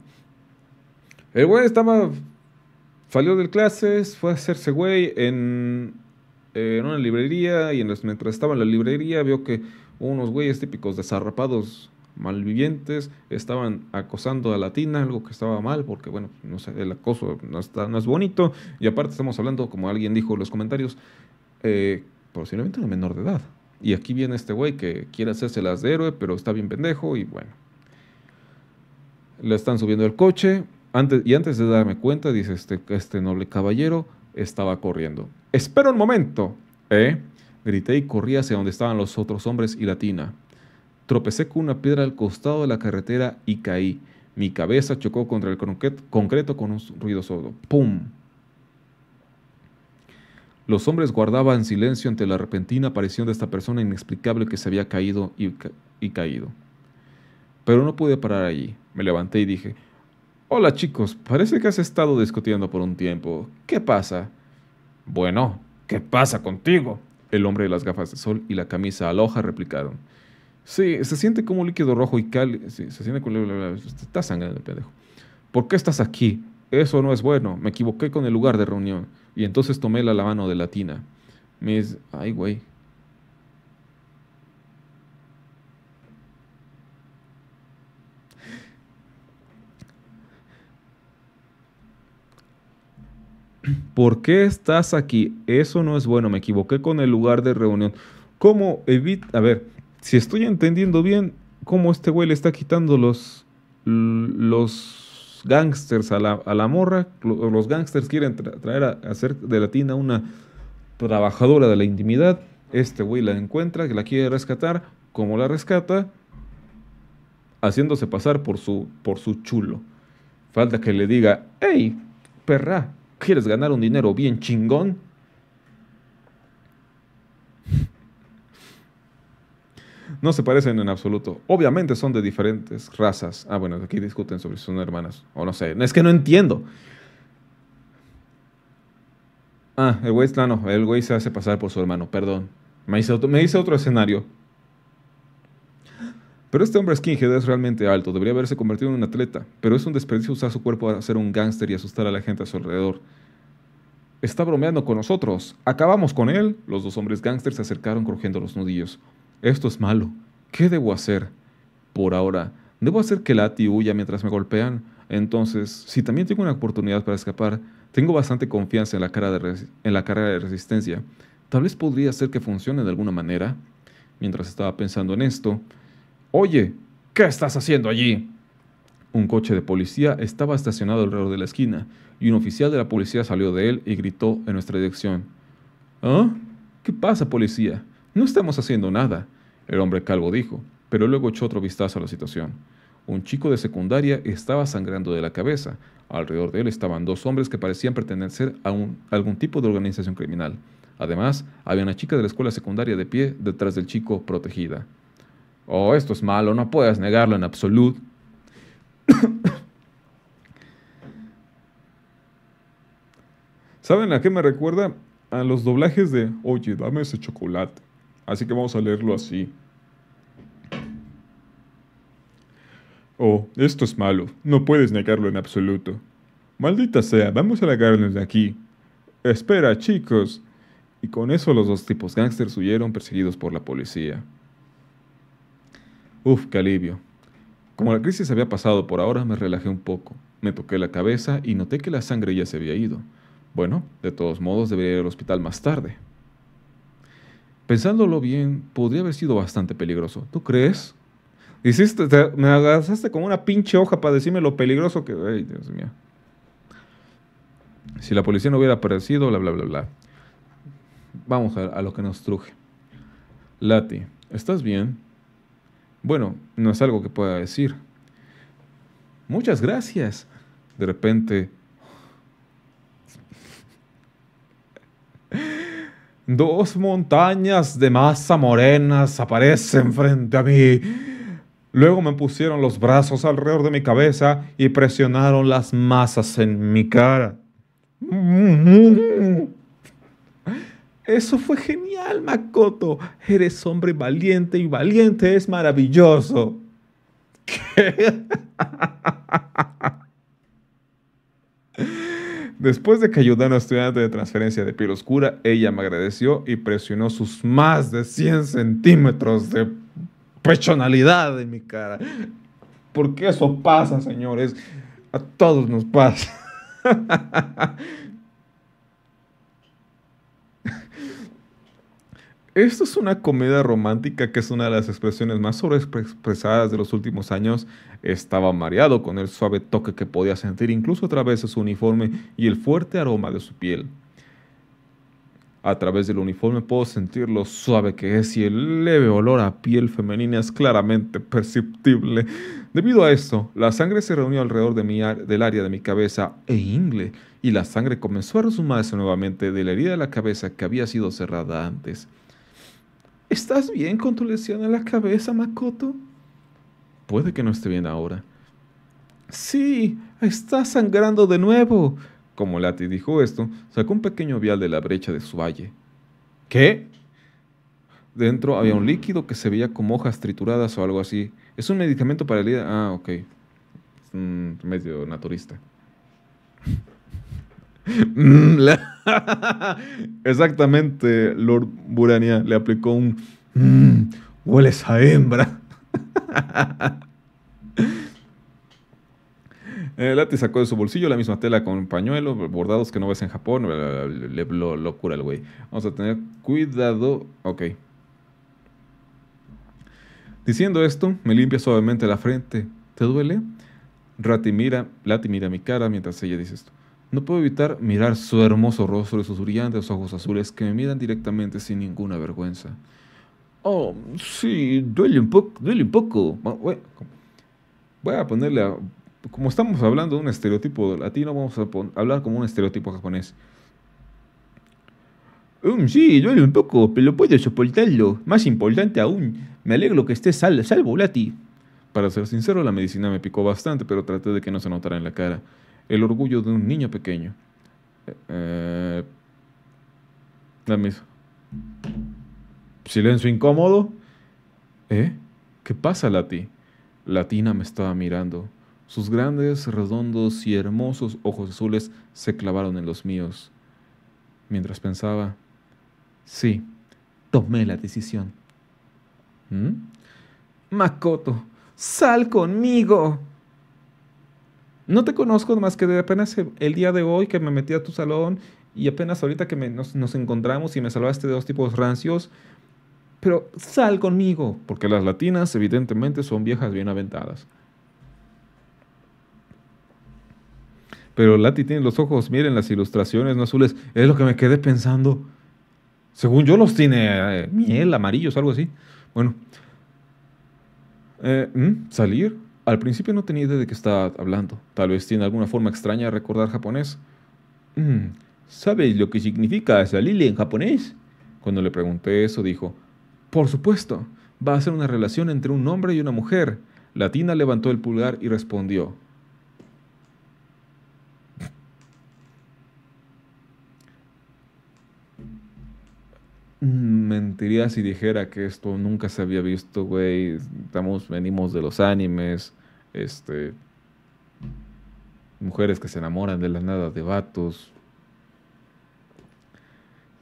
El güey estaba. Salió de clases, fue a hacerse güey en eh, en una librería y mientras estaba en la librería vio que unos güeyes típicos desarrapados malvivientes estaban acosando a la tina algo que estaba mal, porque bueno, no sé, el acoso no, está, no es bonito, y aparte estamos hablando, como alguien dijo en los comentarios, eh, posiblemente de menor de edad. Y aquí viene este güey que quiere hacerse las de héroe, pero está bien pendejo, y bueno. Le están subiendo el coche, antes, y antes de darme cuenta, dice este, este noble caballero, estaba corriendo. Espera un momento. ¿Eh? Grité y corrí hacia donde estaban los otros hombres y la tina. Tropecé con una piedra al costado de la carretera y caí. Mi cabeza chocó contra el concreto con un ruido sordo. ¡Pum! Los hombres guardaban silencio ante la repentina aparición de esta persona inexplicable que se había caído y caído. Pero no pude parar allí. Me levanté y dije, Hola chicos, parece que has estado discutiendo por un tiempo. ¿Qué pasa? Bueno, ¿qué pasa contigo? El hombre de las gafas de sol y la camisa a hoja replicaron. Sí, se siente como líquido rojo y cal. se siente como... Está sangrando el pendejo. ¿Por qué estás aquí? Eso no es bueno. Me equivoqué con el lugar de reunión. Y entonces tomé la mano de la tina. Mis... Ay, güey. ¿Por qué estás aquí? Eso no es bueno, me equivoqué con el lugar de reunión. ¿Cómo evita? A ver, si estoy entendiendo bien, ¿cómo este güey le está quitando los, los gangsters a la, morra? Los gangsters quieren traer a hacer de tina una trabajadora de la intimidad. Este güey la encuentra, que la quiere rescatar. ¿Cómo la rescata? Haciéndose pasar por su, por su chulo. Falta que le diga, hey, perra, ¿Quieres ganar un dinero bien chingón? No se parecen en absoluto. Obviamente son de diferentes razas. Ah, bueno, aquí discuten sobre si son hermanas. O no sé. Es que no entiendo. Ah, el güey, el güey se hace pasar por su hermano, perdón. Me dice me hice otro escenario. Pero este hombre skinhead es realmente alto, debería haberse convertido en un atleta, pero es un desperdicio usar su cuerpo para ser un gángster y asustar a la gente a su alrededor. Está bromeando con nosotros. Acabamos con él. Los dos hombres gángsters se acercaron crujiendo los nudillos. Esto es malo. ¿Qué debo hacer? Por ahora, ¿debo hacer que Lati huya mientras me golpean? Entonces, si también tengo una oportunidad para escapar, tengo bastante confianza en la, cara en la carrera de resistencia. Tal vez podría ser que funcione de alguna manera. Mientras estaba pensando en esto, Oye, ¿qué estás haciendo allí? Un coche de policía estaba estacionado alrededor de la esquina y un oficial de la policía salió de él y gritó en nuestra dirección. ¿Ah? ¿Qué pasa, policía? No estamos haciendo nada, el hombre calvo dijo, pero luego echó otro vistazo a la situación. Un chico de secundaria estaba sangrando de la cabeza. Alrededor de él estaban dos hombres que parecían pertenecer a, a algún tipo de organización criminal. Además, había una chica de la escuela secundaria de pie detrás del chico protegida oh, esto es malo, no puedes negarlo en absoluto. [coughs] ¿Saben a qué me recuerda? A los doblajes de, oye, dame ese chocolate. Así que vamos a leerlo así. Oh, esto es malo. No puedes negarlo en absoluto. Maldita sea, vamos a largarnos de aquí. Espera, chicos. Y con eso los dos tipos gángsters huyeron perseguidos por la policía. Uf, qué alivio. Como la crisis había pasado por ahora, me relajé un poco. Me toqué la cabeza y noté que la sangre ya se había ido. Bueno, de todos modos debería ir al hospital más tarde. Pensándolo bien, podría haber sido bastante peligroso. ¿Tú crees? Hiciste, me agazaste con una pinche hoja para decirme lo peligroso que... Ay, Dios mío. Si la policía no hubiera aparecido, bla, bla, bla, bla. Vamos a, a lo que nos truje. Lati, ¿estás bien? Bueno, no es algo que pueda decir. Muchas gracias. De repente... Dos montañas de masa morena aparecen frente a mí. Luego me pusieron los brazos alrededor de mi cabeza y presionaron las masas en mi cara. Eso fue genial, Makoto. Eres hombre valiente y valiente es maravilloso. Después de que ayudó a una estudiante de transferencia de piel oscura, ella me agradeció y presionó sus más de 100 centímetros de pechonalidad en mi cara. Porque eso pasa, señores. A todos nos pasa. Esto es una comedia romántica que es una de las expresiones más sobreexpresadas de los últimos años. Estaba mareado con el suave toque que podía sentir incluso a través de su uniforme y el fuerte aroma de su piel. A través del uniforme puedo sentir lo suave que es y el leve olor a piel femenina es claramente perceptible. Debido a esto, la sangre se reunió alrededor de del área de mi cabeza e ingle y la sangre comenzó a resumarse nuevamente de la herida de la cabeza que había sido cerrada antes. ¿Estás bien con tu lesión en la cabeza, Makoto? Puede que no esté bien ahora. Sí, está sangrando de nuevo. Como Lati dijo esto, sacó un pequeño vial de la brecha de su valle. ¿Qué? Dentro había un líquido que se veía como hojas trituradas o algo así. Es un medicamento para el... Ah, ok. un medio naturista. Mm, [laughs] Exactamente, Lord Burania le aplicó un mm, Huele hueles a hembra. Lati [laughs] sacó de su bolsillo la misma tela con pañuelos bordados que no ves en Japón. locura el güey. Vamos a tener cuidado. Ok. Diciendo esto, me limpia suavemente la frente. ¿Te duele? Rati mira, Lati mira mi cara mientras ella dice esto. No puedo evitar mirar su hermoso rostro y sus brillantes ojos azules que me miran directamente sin ninguna vergüenza. Oh, sí, duele un poco, duele un poco. voy a ponerle a... Como estamos hablando de un estereotipo latino, vamos a hablar como un estereotipo japonés. Um, sí, duele un poco, pero puedo soportarlo. Más importante aún, me alegro que estés salvo, Lati. Para ser sincero, la medicina me picó bastante, pero traté de que no se notara en la cara. El orgullo de un niño pequeño. Eh, la misma. Silencio incómodo. ¿Eh? ¿Qué pasa, Lati? Latina me estaba mirando. Sus grandes, redondos y hermosos ojos azules se clavaron en los míos. Mientras pensaba, sí, tomé la decisión. ¿Mm? Makoto, sal conmigo no te conozco más que de apenas el día de hoy que me metí a tu salón y apenas ahorita que nos, encontramos y me salvaste de dos tipos rancios, pero sal conmigo, porque las latinas evidentemente son viejas bien aventadas. Pero Lati tiene los ojos, miren las ilustraciones no azules, es lo que me quedé pensando. Según yo los tiene eh, miel, amarillos, algo así. Bueno. Eh, ¿Salir? Al principio no tenía idea de qué estaba hablando. Tal vez tiene alguna forma extraña de recordar japonés. Mm, ¿Sabes lo que significa salile en japonés? Cuando le pregunté eso, dijo, Por supuesto, va a ser una relación entre un hombre y una mujer. Latina levantó el pulgar y respondió, Mm, mentiría si dijera que esto nunca se había visto, güey. Estamos, venimos de los animes, este. Mujeres que se enamoran de la nada de vatos.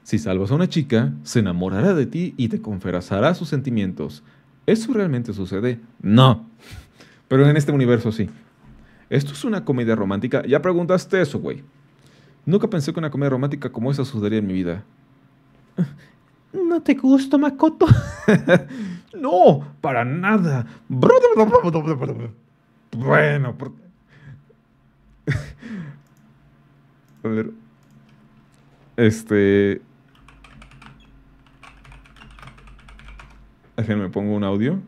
Si salvas a una chica, se enamorará de ti y te confesará sus sentimientos. ¿Eso realmente sucede? No. Pero en este universo sí. Esto es una comedia romántica. Ya preguntaste eso, güey. Nunca pensé que una comedia romántica como esa sucedería en mi vida. ¿No te gusta Makoto? [laughs] no, para nada. Bueno, [laughs] A ver. Este... me pongo un audio.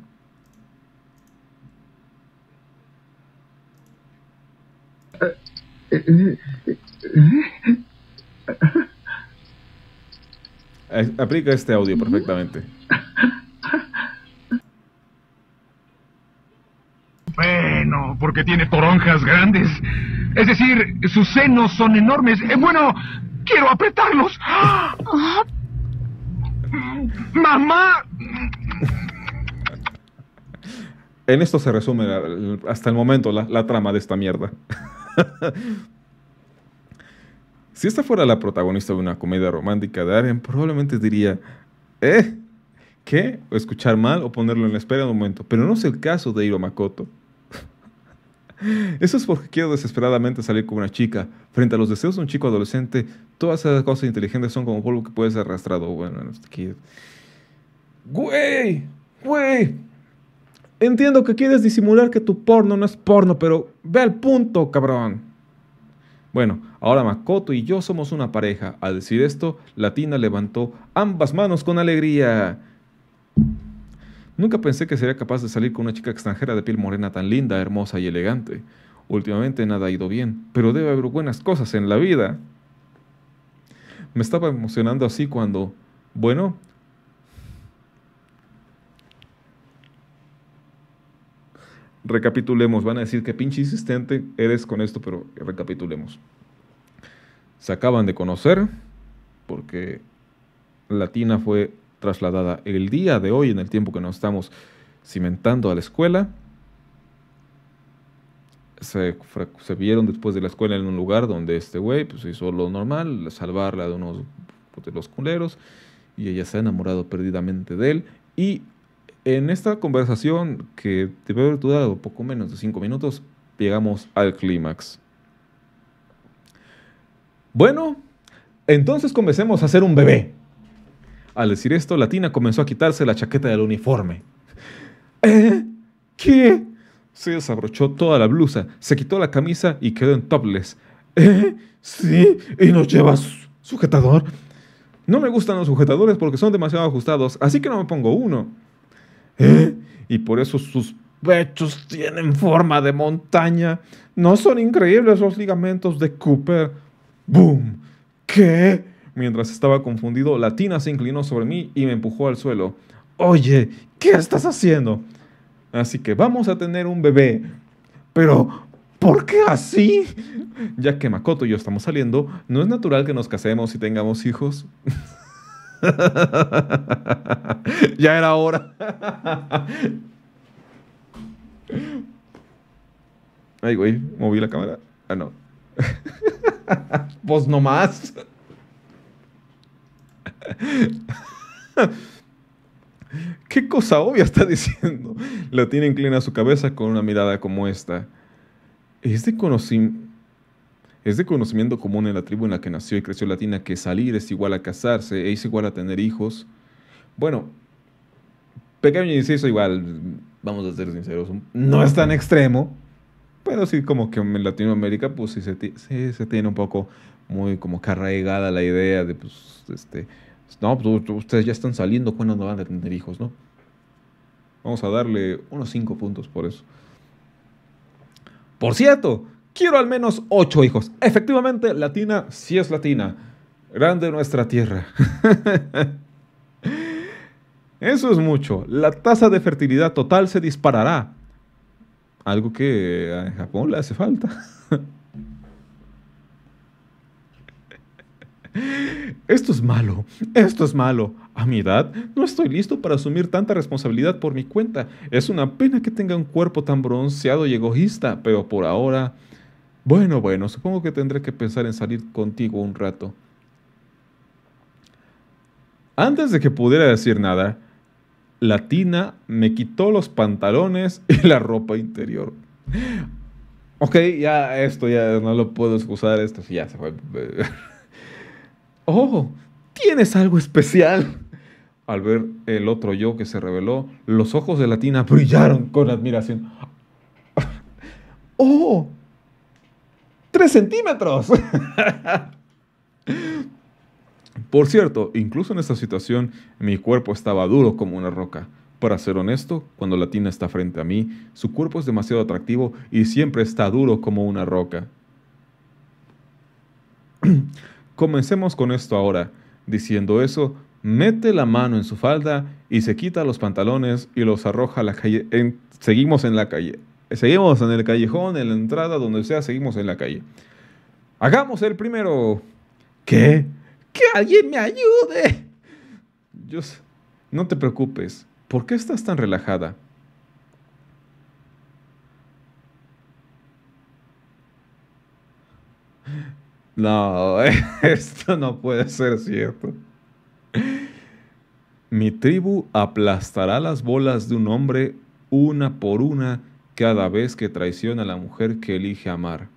Eh, eh, eh, Aplica este audio perfectamente. Bueno, porque tiene toronjas grandes. Es decir, sus senos son enormes. Eh, bueno, quiero apretarlos. ¡Mamá! En esto se resume hasta el momento la trama de esta mierda. Si esta fuera la protagonista de una comedia romántica de Arian, probablemente diría, ¿eh? ¿Qué? O escuchar mal o ponerlo en la espera de un momento. Pero no es el caso de Iro Makoto. [laughs] Eso es porque quiero desesperadamente salir con una chica. Frente a los deseos de un chico adolescente, todas esas cosas inteligentes son como polvo que puedes ser arrastrado. Bueno, Güey, güey. Entiendo que quieres disimular que tu porno no es porno, pero ve al punto, cabrón. Bueno, ahora Makoto y yo somos una pareja. Al decir esto, Latina levantó ambas manos con alegría. Nunca pensé que sería capaz de salir con una chica extranjera de piel morena tan linda, hermosa y elegante. Últimamente nada ha ido bien, pero debe haber buenas cosas en la vida. Me estaba emocionando así cuando, bueno, recapitulemos. Van a decir que pinche insistente eres con esto, pero recapitulemos. Se acaban de conocer porque Latina fue trasladada el día de hoy, en el tiempo que nos estamos cimentando a la escuela. Se, vieron después de la escuela en un lugar donde este güey pues, hizo lo normal, salvarla de unos pues, de los culeros, y ella se ha enamorado perdidamente de él. Y en esta conversación, que debe haber durado poco menos de cinco minutos, llegamos al clímax. Bueno, entonces comencemos a hacer un bebé. Al decir esto, Latina comenzó a quitarse la chaqueta del uniforme. [laughs] ¿Eh? ¿Qué? Se desabrochó toda la blusa, se quitó la camisa y quedó en topless. ¿Eh? ¿Sí? ¿Y nos llevas sujetador? No me gustan los sujetadores porque son demasiado ajustados, así que no me pongo uno. ¿Eh? Y por eso sus pechos tienen forma de montaña. ¿No son increíbles los ligamentos de Cooper? ¡Boom! ¿Qué? Mientras estaba confundido, la tina se inclinó sobre mí y me empujó al suelo. Oye, ¿qué estás haciendo? Así que vamos a tener un bebé. Pero, ¿por qué así? Ya que Makoto y yo estamos saliendo, ¿no es natural que nos casemos y tengamos hijos? [laughs] [laughs] ya era hora. Ay, güey, moví la cámara. Ah, no. ¡Vos [laughs] pues nomás. [laughs] ¿Qué cosa obvia está diciendo? La tiene inclina su cabeza con una mirada como esta. Este conocimiento. Es de conocimiento común en la tribu en la que nació y creció Latina que salir es igual a casarse, es igual a tener hijos. Bueno, pequeño inciso igual, vamos a ser sinceros, no es tan extremo, pero sí como que en Latinoamérica pues sí se, tiene un poco muy como que arraigada la idea de pues este, no, pues, ustedes ya están saliendo, ¿cuándo van a tener hijos, no? Vamos a darle unos cinco puntos por eso. Por cierto, Quiero al menos ocho hijos. Efectivamente, latina sí es latina. Grande nuestra tierra. [laughs] Eso es mucho. La tasa de fertilidad total se disparará. Algo que a Japón le hace falta. [laughs] Esto es malo, esto es malo. A mi edad no estoy listo para asumir tanta responsabilidad por mi cuenta. Es una pena que tenga un cuerpo tan bronceado y egoísta, pero por ahora bueno, bueno, supongo que tendré que pensar en salir contigo un rato. Antes de que pudiera decir nada, la tina me quitó los pantalones y la ropa interior. Ok, ya esto ya no lo puedo excusar, esto ya se fue. [laughs] oh, tienes algo especial. Al ver el otro yo que se reveló, los ojos de la tina brillaron con admiración. [laughs] oh, centímetros. [laughs] Por cierto, incluso en esta situación, mi cuerpo estaba duro como una roca. Para ser honesto, cuando la tina está frente a mí, su cuerpo es demasiado atractivo y siempre está duro como una roca. [clears throat] Comencemos con esto ahora. Diciendo eso, mete la mano en su falda y se quita los pantalones y los arroja a la calle. seguimos en la calle. Seguimos en el callejón, en la entrada, donde sea, seguimos en la calle. Hagamos el primero. ¿Qué? Que alguien me ayude. Dios, no te preocupes. ¿Por qué estás tan relajada? No, [laughs] esto no puede ser cierto. Mi tribu aplastará las bolas de un hombre una por una cada vez que traiciona a la mujer que elige amar.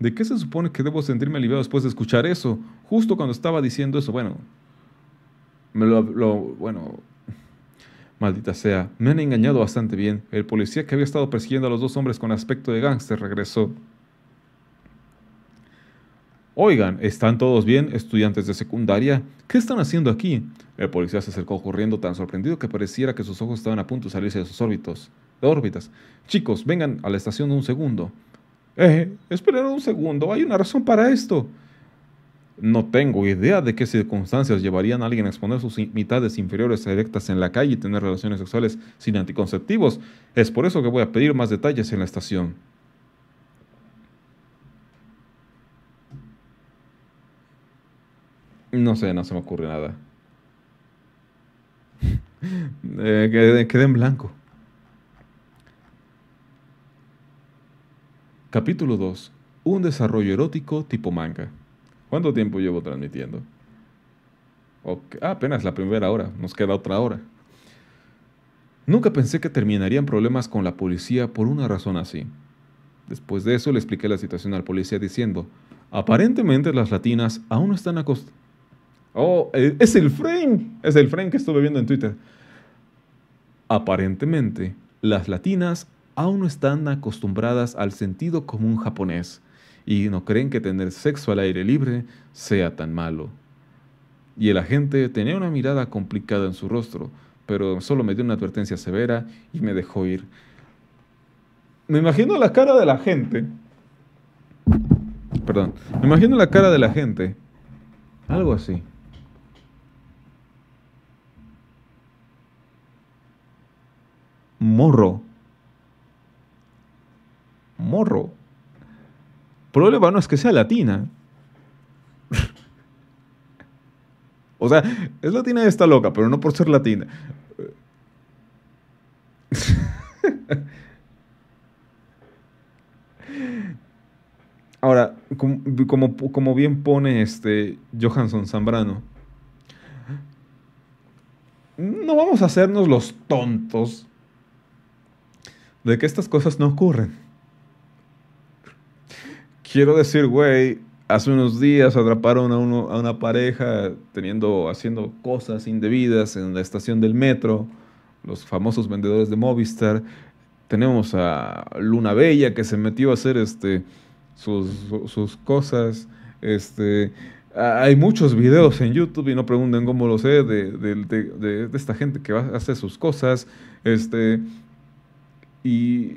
¿De qué se supone que debo sentirme aliviado después de escuchar eso? Justo cuando estaba diciendo eso, bueno, me lo, bueno, maldita sea, me han engañado bastante bien. El policía que había estado persiguiendo a los dos hombres con aspecto de gángster regresó. Oigan, ¿están todos bien, estudiantes de secundaria? ¿Qué están haciendo aquí? El policía se acercó corriendo tan sorprendido que pareciera que sus ojos estaban a punto de salirse de sus órbitos órbitas. Chicos, vengan a la estación un segundo. Eh, esperen un segundo, hay una razón para esto. No tengo idea de qué circunstancias llevarían a alguien a exponer sus mitades inferiores erectas en la calle y tener relaciones sexuales sin anticonceptivos. Es por eso que voy a pedir más detalles en la estación. No sé, no se me ocurre nada. [laughs] Eh, quedé en blanco. Capítulo 2. Un desarrollo erótico tipo manga. ¿Cuánto tiempo llevo transmitiendo? Ah, apenas la primera hora, nos queda otra hora. Nunca pensé que terminarían problemas con la policía por una razón así. Después de eso le expliqué la situación al policía diciendo, aparentemente las latinas aún no están acostumbradas. Oh, eh, es el frame, es el frame que estuve viendo en Twitter. Aparentemente, las latinas aún no están acostumbradas al sentido común japonés y no creen que tener sexo al aire libre sea tan malo. Y el agente tenía una mirada complicada en su rostro, pero solo me dio una advertencia severa y me dejó ir. Me imagino la cara de la gente. Perdón, me imagino la cara de la gente. Algo así. Morro morro. Problema no es que sea latina. [laughs] o sea, es latina y está loca, pero no por ser latina. [laughs] Ahora, como, bien pone este Johansson Zambrano, no vamos a hacernos los tontos de que estas cosas no ocurren. Quiero decir, güey, hace unos días atraparon a, una pareja teniendo, haciendo cosas indebidas en la estación del metro, los famosos vendedores de Movistar. Tenemos a Luna Bella que se metió a hacer este, sus, cosas. Este, hay muchos videos en YouTube y no pregunten cómo lo sé de, de esta gente que va a hacer sus cosas. Este, y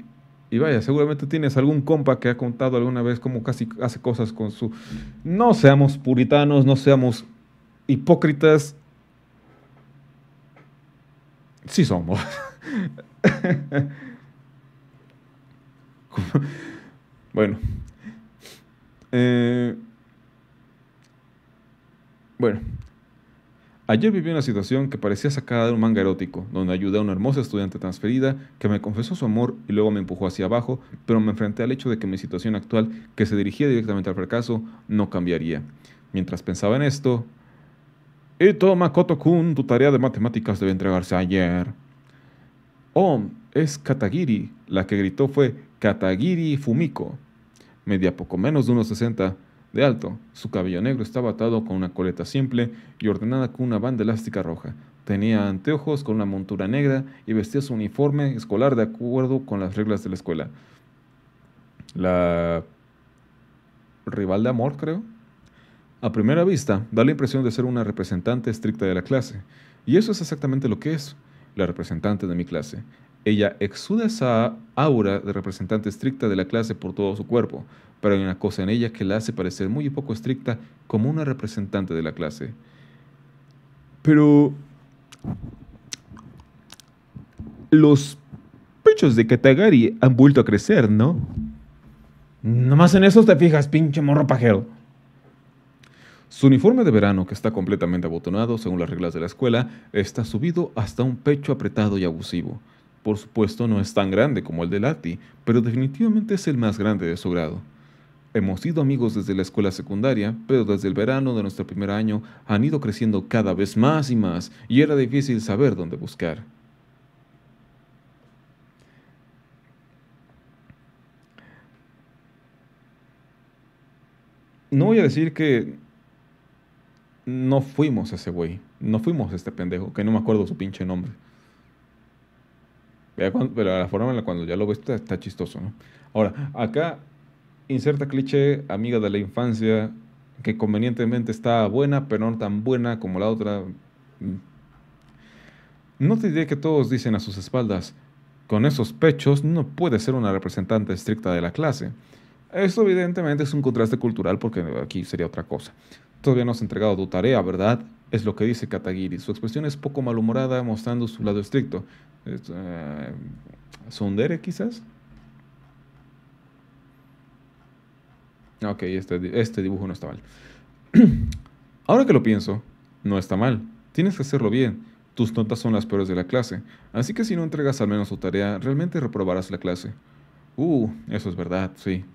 y vaya, seguramente tienes algún compa que ha contado alguna vez cómo casi hace cosas con su... No seamos puritanos, no seamos hipócritas. Sí somos. [laughs] bueno. Eh, bueno. Ayer viví una situación que parecía sacada de un manga erótico, donde ayudé a una hermosa estudiante transferida que me confesó su amor y luego me empujó hacia abajo, pero me enfrenté al hecho de que mi situación actual, que se dirigía directamente al fracaso, no cambiaría. Mientras pensaba en esto... toma Makoto-kun, tu tarea de matemáticas debe entregarse ayer. Oh, es Katagiri. La que gritó fue Katagiri Fumiko. media poco menos de unos 60, de alto. Su cabello negro estaba atado con una coleta simple y ordenada con una banda elástica roja. Tenía anteojos con una montura negra y vestía su uniforme escolar de acuerdo con las reglas de la escuela. La rival de amor, creo. A primera vista, da la impresión de ser una representante estricta de la clase. Y eso es exactamente lo que es, la representante de mi clase. Ella exude esa aura de representante estricta de la clase por todo su cuerpo, pero hay una cosa en ella que la hace parecer muy poco estricta como una representante de la clase. Pero los pechos de Katagari han vuelto a crecer, ¿no? Nomás en eso te fijas, pinche morro pajero. Su uniforme de verano, que está completamente abotonado según las reglas de la escuela, está subido hasta un pecho apretado y abusivo. Por supuesto no es tan grande como el de Lati, pero definitivamente es el más grande de su grado. Hemos sido amigos desde la escuela secundaria, pero desde el verano de nuestro primer año han ido creciendo cada vez más y más, y era difícil saber dónde buscar. No voy a decir que no fuimos ese güey, no fuimos a este pendejo, que no me acuerdo su pinche nombre pero la forma en la cuando ya lo ves está, chistoso, ¿no? Ahora, acá inserta cliché amiga de la infancia que convenientemente está buena, pero no tan buena como la otra. Mm. No te diré que todos dicen a sus espaldas, con esos pechos no puede ser una representante estricta de la clase. Eso evidentemente es un contraste cultural porque aquí sería otra cosa. Todavía no has entregado tu tarea, ¿verdad? es lo que dice Katagiri. Su expresión es poco malhumorada, mostrando su lado estricto. Es, eh, ¿Sondere quizás? Ok, este, este, dibujo no está mal. [clears throat] Ahora que lo pienso, no está mal. Tienes que hacerlo bien. Tus notas son las peores de la clase, así que si no entregas al menos tu tarea, realmente reprobarás la clase. Uh, eso es verdad, sí.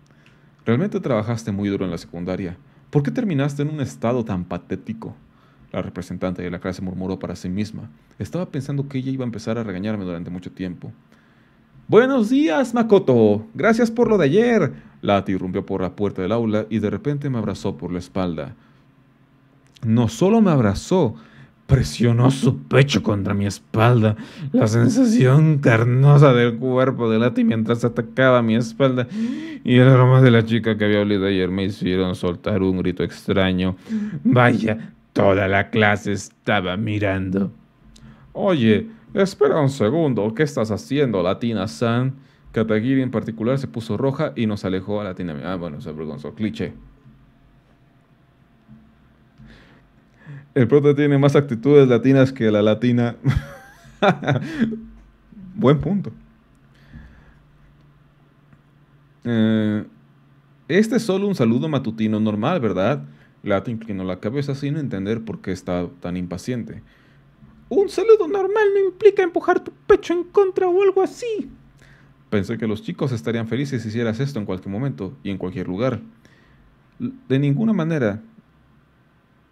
Realmente trabajaste muy duro en la secundaria. ¿Por qué terminaste en un estado tan patético? La representante de la clase murmuró para sí misma. Estaba pensando que ella iba a empezar a regañarme durante mucho tiempo. Buenos días, Makoto. Gracias por lo de ayer. Lati irrumpió por la puerta del aula y de repente me abrazó por la espalda. No solo me abrazó, presionó su pecho contra mi espalda. La sensación carnosa del cuerpo de Lati mientras atacaba mi espalda y el aroma de la chica que había olido ayer me hicieron soltar un grito extraño. Vaya, Toda la clase estaba mirando. Oye, espera un segundo, ¿qué estás haciendo, Latina-san? Katagiri en particular se puso roja y nos alejó a Latina. Ah, bueno, se avergonzó. Cliché. El prota tiene más actitudes latinas que la latina. [laughs] Buen punto. Eh, este es solo un saludo matutino normal, ¿verdad? Lata inclinó la cabeza sin entender por qué estaba tan impaciente. Un saludo normal no implica empujar tu pecho en contra o algo así. Pensé que los chicos estarían felices si hicieras esto en cualquier momento y en cualquier lugar. De ninguna manera.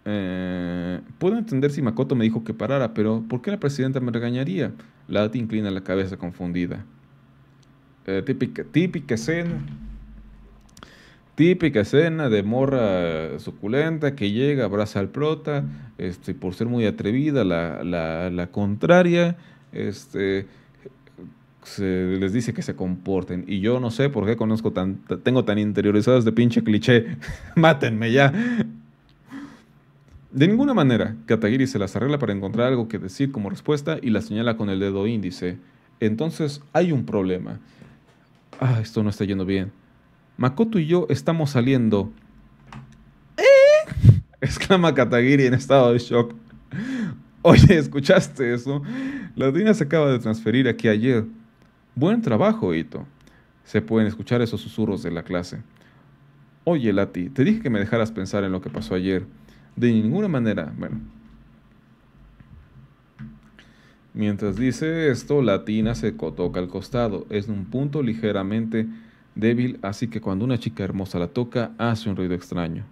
Eh, puedo entender si Makoto me dijo que parara, pero ¿por qué la presidenta me regañaría? Lati inclina la cabeza confundida. Eh, típica, típica escena. Típica escena de morra suculenta que llega, abraza al prota, este, por ser muy atrevida, la, contraria, este, se les dice que se comporten. Y yo no sé por qué conozco tan, tengo tan interiorizadas de pinche cliché. [laughs] Mátenme ya. De ninguna manera, Katagiri se las arregla para encontrar algo que decir como respuesta y la señala con el dedo índice. Entonces hay un problema. Ah, esto no está yendo bien. Makoto y yo estamos saliendo. ¿Eh? [laughs] exclama Katagiri en estado de shock. Oye, ¿escuchaste eso? La se acaba de transferir aquí ayer. Buen trabajo, Ito. Se pueden escuchar esos susurros de la clase. Oye, Lati, te dije que me dejaras pensar en lo que pasó ayer. De ninguna manera, bueno. Mientras dice esto, Latina se toca al costado. Es un punto ligeramente débil, así que cuando una chica hermosa la toca, hace un ruido extraño.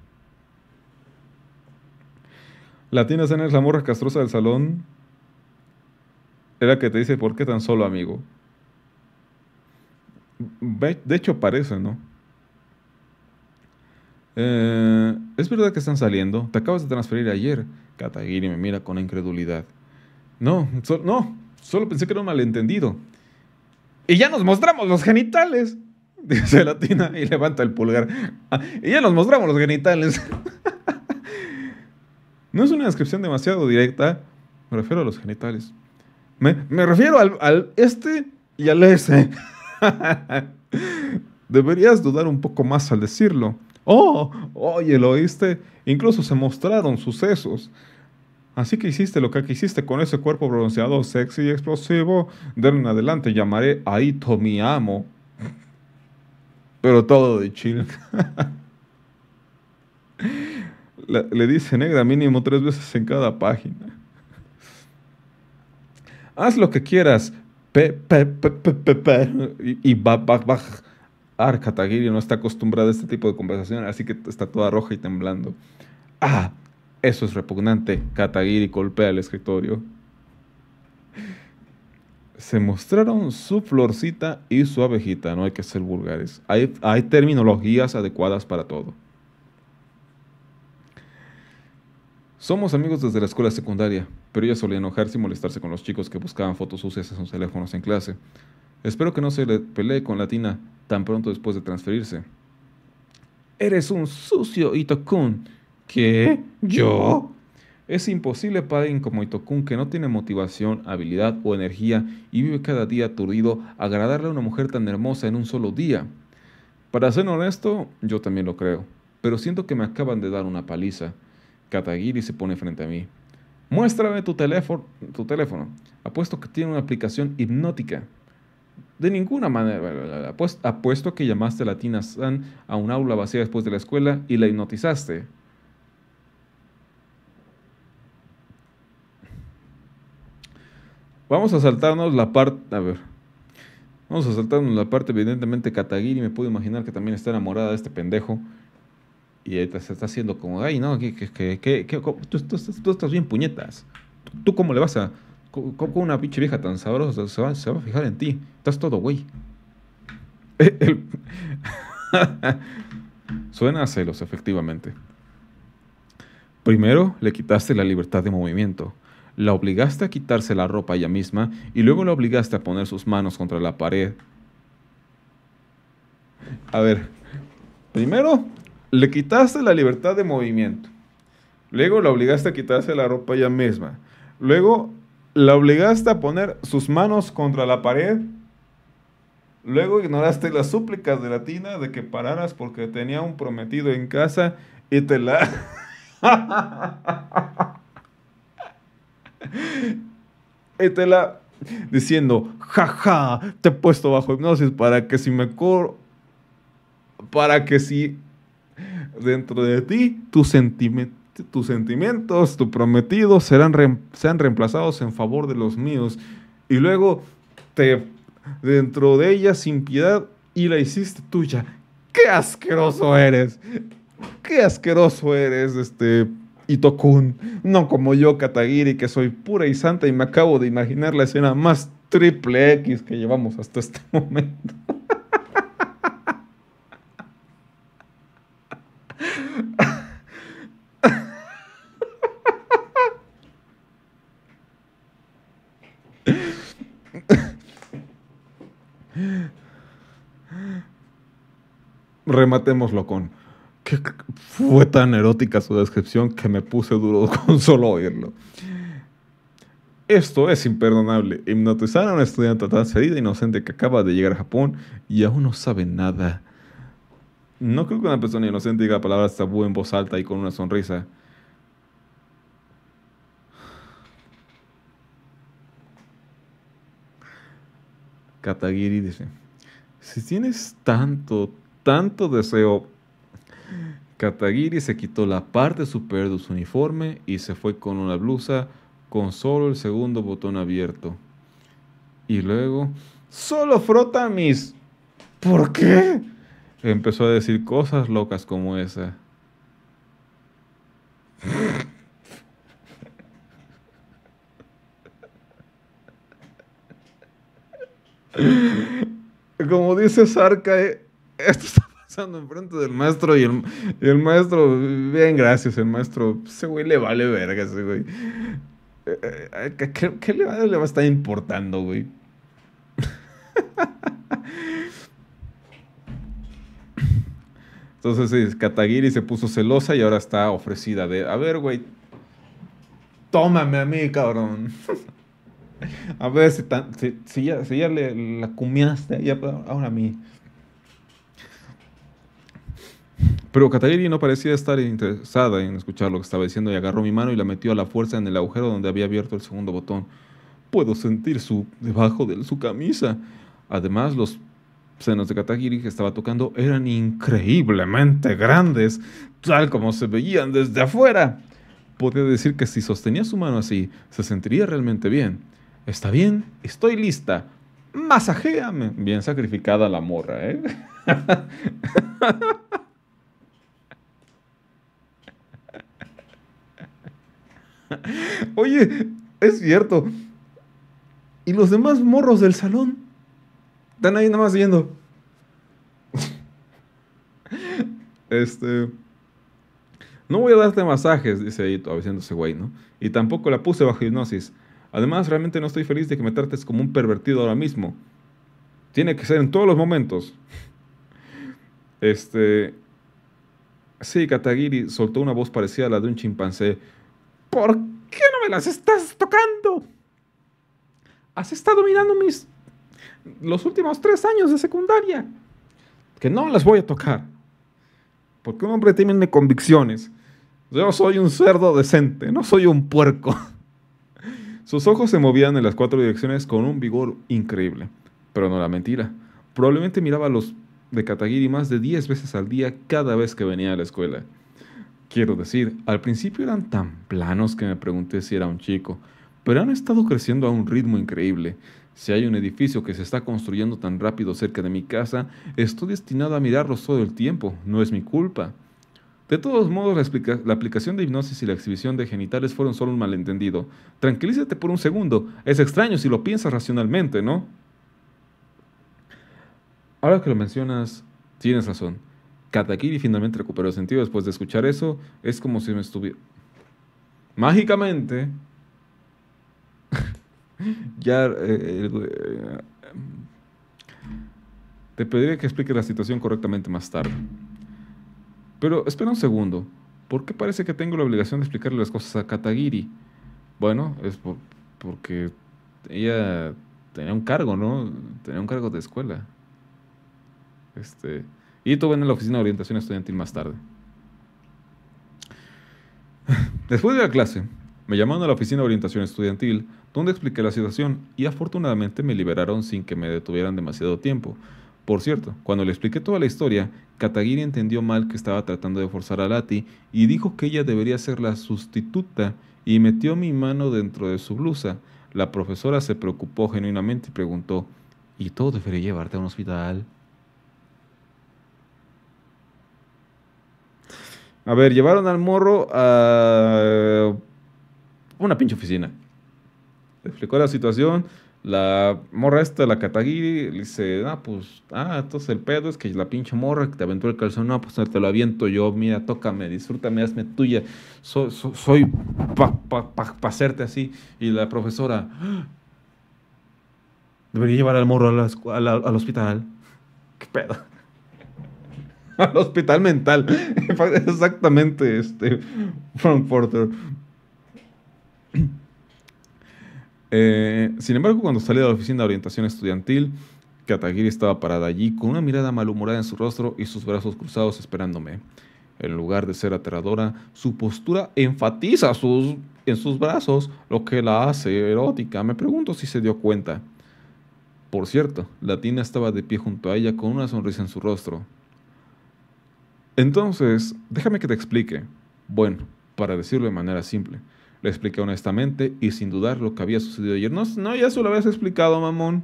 La tienes en la morra castrosa del salón. Era que te dice, ¿por qué tan solo, amigo? De hecho, parece, ¿no? Eh, es verdad que están saliendo. Te acabas de transferir ayer. Katagiri me mira con incredulidad. No, no, solo pensé que era un malentendido. Y ya nos mostramos los genitales dice la y levanta el pulgar. Ah, y ya nos mostramos los genitales. no es una descripción demasiado directa. Me refiero a los genitales. Me, refiero al, este y al ese. [laughs] Deberías dudar un poco más al decirlo. Oh, oye, lo oíste. Incluso se mostraron sucesos. Así que hiciste lo que hiciste con ese cuerpo pronunciado, sexy y explosivo. De en adelante llamaré Aito mi amo pero todo de chill. [laughs] le dice negra mínimo tres veces en cada página. Haz lo que quieras. Pe, pe, pe, y, Ar Katagiri no está acostumbrada a este tipo de conversación, así que está toda roja y temblando. Ah, eso es repugnante. Katagiri golpea el escritorio se mostraron su florcita y su abejita. No hay que ser vulgares. Hay, terminologías adecuadas para todo. Somos amigos desde la escuela secundaria, pero ella solía enojarse y molestarse con los chicos que buscaban fotos sucias en sus teléfonos en clase. Espero que no se le pelee con Latina tan pronto después de transferirse. Eres un sucio, Itokun. ¿Qué? ¿Yo? Es imposible para Itokun que no tiene motivación, habilidad o energía y vive cada día aturdido, agradarle a una mujer tan hermosa en un solo día. Para ser honesto, yo también lo creo, pero siento que me acaban de dar una paliza. Katagiri se pone frente a mí. Muéstrame tu teléfono, tu teléfono. Apuesto que tiene una aplicación hipnótica. De ninguna manera. Apuesto que llamaste a Latina San a un aula vacía después de la escuela y la hipnotizaste. Vamos a saltarnos la parte. A ver. Vamos a saltarnos la parte, evidentemente, Katagiri. Me puedo imaginar que también está enamorada de este pendejo. Y ahorita se está haciendo como, ay, no, que, tú, estás bien puñetas. ¿Tú cómo le vas a.? ¿Cómo una pinche vieja tan sabrosa se va, a fijar en ti? Estás todo, güey. [laughs] [laughs] Suena a celos, efectivamente. Primero, le quitaste la libertad de movimiento la obligaste a quitarse la ropa ella misma y luego la obligaste a poner sus manos contra la pared. A ver, primero le quitaste la libertad de movimiento. Luego la obligaste a quitarse la ropa ella misma. Luego la obligaste a poner sus manos contra la pared. Luego ignoraste las súplicas de la tina de que pararas porque tenía un prometido en casa y te la... [laughs] [laughs] la diciendo, jaja, te he puesto bajo hipnosis para que si me corro Para que si dentro de ti tus, sentimientos tus sentimientos, tu prometido serán sean reemplazados en favor de los míos. Y luego te dentro de ella sin piedad y la hiciste tuya. ¡Qué asqueroso eres! ¡Qué asqueroso eres, este y Itokun, no como yo, Katagiri, que soy pura y santa y me acabo de imaginar la escena más triple X que llevamos hasta este [laughs] momento. Rematémoslo con fue tan erótica su descripción que me puse duro [laughs] con solo oírlo. Esto es imperdonable. Hipnotizar a una estudiante tan cedida e inocente que acaba de llegar a Japón y aún no sabe nada. No creo que una persona inocente diga palabras tabú en voz alta y con una sonrisa. Katagiri dice, si tienes tanto, tanto deseo Katagiri se quitó la parte superior de su uniforme y se fue con una blusa con solo el segundo botón abierto. Y luego, solo frota mis... ¿Por qué? Empezó a decir cosas locas como esa. [laughs] Como dice Sarka, eh, esto está enfrente del maestro y el, maestro, bien, gracias, el maestro, ese güey le vale verga, ese güey. Eh, eh, ¿Qué, le, va, a estar importando, güey? Entonces Cataguiri se puso celosa y ahora está ofrecida de, a ver, güey, tómame a mí, cabrón. [laughs] a ver si, ya, le, la cumiaste, ahora a mí. Pero Katagiri no parecía estar interesada en escuchar lo que estaba diciendo y agarró mi mano y la metió a la fuerza en el agujero donde había abierto el segundo botón. Puedo sentir su debajo de su camisa. Además, los senos de Katagiri que estaba tocando eran increíblemente grandes, tal como se veían desde afuera. Podía decir que si sostenía su mano así, se sentiría realmente bien. Está bien, estoy lista. Masajéame. Bien sacrificada la morra, ¿eh? [laughs] [laughs] Oye, es cierto. Y los demás morros del salón están ahí nada más yendo. [laughs] este. No voy a darte masajes, dice ahí ese güey, ¿no? Y tampoco la puse bajo hipnosis. Además, realmente no estoy feliz de que me trates como un pervertido ahora mismo. Tiene que ser en todos los momentos. Este. Sí, Katagiri soltó una voz parecida a la de un chimpancé. ¿Por qué no me las estás tocando? Has estado mirando mis... los últimos tres años de secundaria. Que no las voy a tocar. Porque un hombre tiene convicciones. Yo soy un cerdo decente, no soy un puerco. [laughs] Sus ojos se movían en las cuatro direcciones con un vigor increíble. Pero no la mentira. Probablemente miraba a los de Katagiri más de diez veces al día cada vez que venía a la escuela. Quiero decir, al principio eran tan planos que me pregunté si era un chico, pero han estado creciendo a un ritmo increíble. Si hay un edificio que se está construyendo tan rápido cerca de mi casa, estoy destinado a mirarlo todo el tiempo, no es mi culpa. De todos modos, la, la, aplicación de hipnosis y la exhibición de genitales fueron solo un malentendido. Tranquilízate por un segundo, es extraño si lo piensas racionalmente, ¿no? Ahora que lo mencionas, tienes razón. Katagiri finalmente recuperó el sentido después de escuchar eso. Es como si me estuviera... Mágicamente... [laughs] ya... Eh, eh, eh, te pediré que explique la situación correctamente más tarde. Pero espera un segundo. ¿Por qué parece que tengo la obligación de explicarle las cosas a Katagiri? Bueno, es porque ella tenía un cargo, ¿no? Tenía un cargo de escuela. Este. Y tuve en la oficina de orientación estudiantil más tarde. [laughs] Después de la clase, me llamaron a la oficina de orientación estudiantil, donde expliqué la situación y afortunadamente me liberaron sin que me detuvieran demasiado tiempo. Por cierto, cuando le expliqué toda la historia, Katagiri entendió mal que estaba tratando de forzar a Lati y dijo que ella debería ser la sustituta y metió mi mano dentro de su blusa. La profesora se preocupó genuinamente y preguntó, ¿y todo deberías llevarte a un hospital? A ver, llevaron al morro a una pinche oficina. explicó la situación. La morra esta, la Katagiri, le dice, ah, pues, ah, entonces el pedo es que la pinche morra que te aventó el calzón, no, pues te lo aviento yo, mira, tócame, disfrútame, hazme tuya, soy para pa, hacerte así. Y la profesora, ¡Ah! debería llevar al morro al hospital. [laughs] ¿Qué pedo? [laughs] al hospital mental. [laughs] Exactamente, este, Frank Porter. [clears throat] Eh, sin embargo, cuando salí de la oficina de orientación estudiantil, Katagiri estaba parada allí con una mirada malhumorada en su rostro y sus brazos cruzados esperándome. En lugar de ser aterradora, su postura enfatiza sus, en sus brazos, lo que la hace erótica. Me pregunto si se dio cuenta. Por cierto, la tina estaba de pie junto a ella con una sonrisa en su rostro. Entonces, déjame que te explique. Bueno, para decirlo de manera simple. Le expliqué honestamente y sin dudar lo que había sucedido ayer. No, no ya se lo habías explicado, mamón.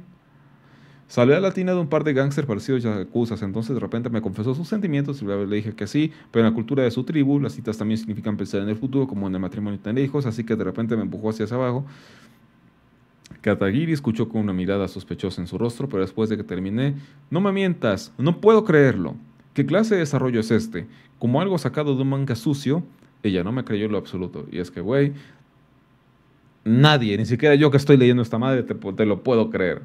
Salí a la tina de un par de gángsters parecidos a acusas, entonces de repente me confesó sus sentimientos y le dije que sí, pero en la cultura de su tribu las citas también significan pensar en el futuro, como en el matrimonio y tener hijos, así que de repente me empujó hacia, hacia abajo. Katagiri escuchó con una mirada sospechosa en su rostro, pero después de que terminé, no me mientas, no puedo creerlo. ¿Qué clase de desarrollo es este? Como algo sacado de un manga sucio, ella no me creyó en lo absoluto. Y es que, güey, nadie, ni siquiera yo que estoy leyendo esta madre, te, lo puedo creer.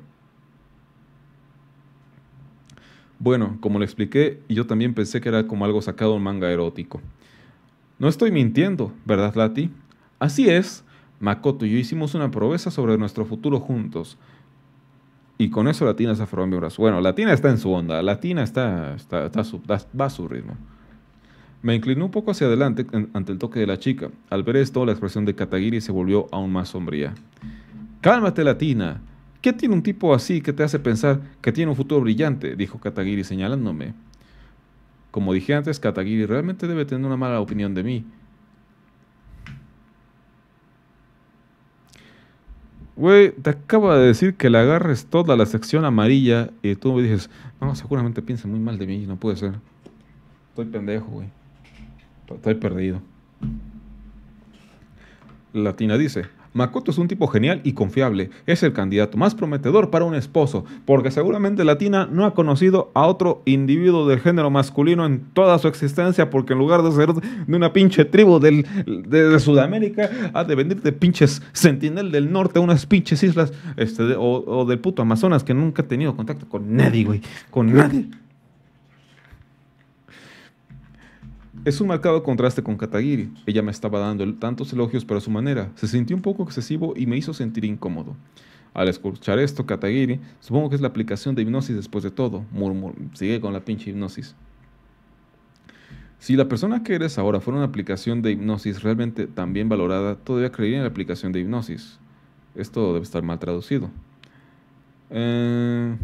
Bueno, como le expliqué, yo también pensé que era como algo sacado de un manga erótico. No estoy mintiendo, ¿verdad, Lati? Así es. Makoto y yo hicimos una proeza sobre nuestro futuro juntos. Y con eso Latina se aferró mi brazo. Bueno, Latina está en su onda, Latina está, está, va a su ritmo. Me incliné un poco hacia adelante ante el toque de la chica. Al ver esto, la expresión de Katagiri se volvió aún más sombría. Cálmate, Latina. ¿Qué tiene un tipo así que te hace pensar que tiene un futuro brillante? dijo Katagiri señalándome. Como dije antes, Katagiri realmente debe tener una mala opinión de mí. Güey, te acaba de decir que le agarres toda la sección amarilla y tú me dices, no, seguramente piensa muy mal de mí, no puede ser. Estoy pendejo, güey. Estoy perdido. Latina dice, Makoto es un tipo genial y confiable. Es el candidato más prometedor para un esposo, porque seguramente Latina no ha conocido a otro individuo del género masculino en toda su existencia, porque en lugar de ser de una pinche tribu del, de, Sudamérica, ha de venir de pinches sentinel del norte, unas pinches islas, este, o, o, del puto Amazonas, que nunca ha tenido contacto con nadie, güey. Con nadie. Es un marcado contraste con Katagiri. Ella me estaba dando tantos elogios para su manera. Se sintió un poco excesivo y me hizo sentir incómodo. Al escuchar esto, Katagiri, supongo que es la aplicación de hipnosis después de todo. sigue con la pinche hipnosis. Si la persona que eres ahora fuera una aplicación de hipnosis realmente tan bien valorada, todavía creería en la aplicación de hipnosis. Esto debe estar mal traducido. Eh,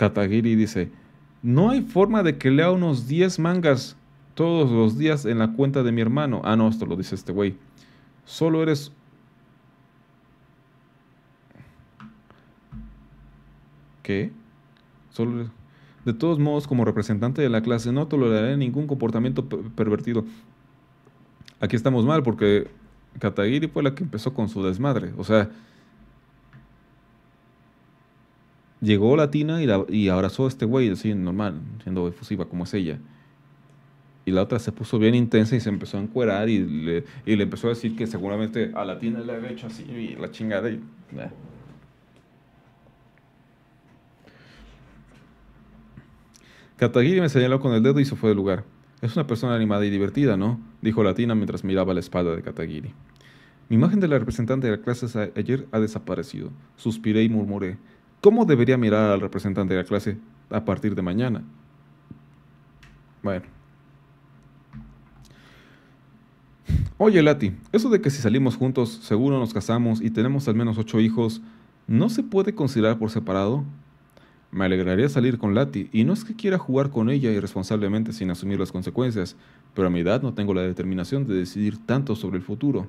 Katagiri dice, no hay forma de que lea unos 10 mangas todos los días en la cuenta de mi hermano. Ah, no, esto lo dice este güey. Solo eres... ¿Qué? Solo De todos modos, como representante de la clase, no toleraré ningún comportamiento pervertido. Aquí estamos mal porque Katagiri fue la que empezó con su desmadre. O sea, llegó Latina y, y abrazó a este güey, así normal, siendo efusiva como es ella. Y la otra se puso bien intensa y se empezó a encuerar y le, y le empezó a decir que seguramente a Latina le había hecho así y la chingada y... Katagiri me señaló con el dedo y se fue del lugar. Es una persona animada y divertida, ¿no? Dijo Latina mientras miraba la espalda de Katagiri. Mi imagen de la representante de la clase ayer ha desaparecido. Suspiré y murmuré. ¿Cómo debería mirar al representante de la clase a partir de mañana? Bueno. Oye, Lati, eso de que si salimos juntos seguro nos casamos y tenemos al menos ocho hijos, ¿no se puede considerar por separado? Me alegraría salir con Lati, y no es que quiera jugar con ella irresponsablemente sin asumir las consecuencias, pero a mi edad no tengo la determinación de decidir tanto sobre el futuro.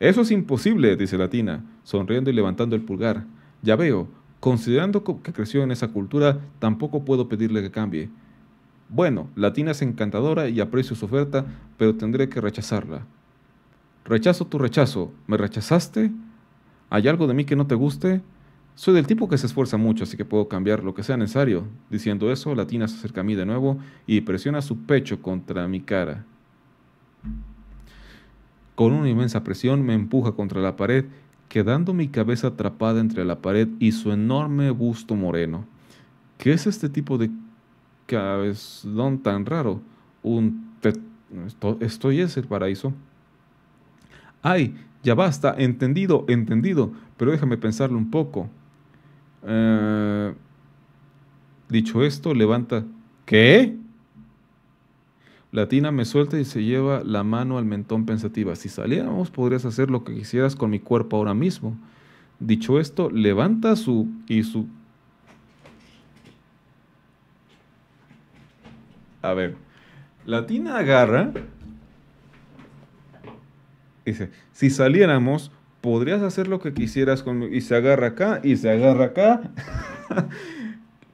Eso es imposible, dice Latina, sonriendo y levantando el pulgar. Ya veo, Considerando que creció en esa cultura, tampoco puedo pedirle que cambie. Bueno, Latina es encantadora y aprecio su oferta, pero tendré que rechazarla. Rechazo tu rechazo. ¿Me rechazaste? ¿Hay algo de mí que no te guste? Soy del tipo que se esfuerza mucho, así que puedo cambiar lo que sea necesario. Diciendo eso, Latina se acerca a mí de nuevo y presiona su pecho contra mi cara. Con una inmensa presión me empuja contra la pared quedando mi cabeza atrapada entre la pared y su enorme busto moreno. ¿Qué es este tipo de cabezón tan raro? Un esto, es el paraíso. ¡Ay! Ya basta, entendido, entendido, pero déjame pensarlo un poco. Eh, dicho esto, levanta... ¿Qué? La tina me suelta y se lleva la mano al mentón pensativa. Si saliéramos, podrías hacer lo que quisieras con mi cuerpo ahora mismo. Dicho esto, levanta su y su. A ver, la tina agarra. Dice, si saliéramos, podrías hacer lo que quisieras con. Y se agarra acá, y se agarra acá. [laughs]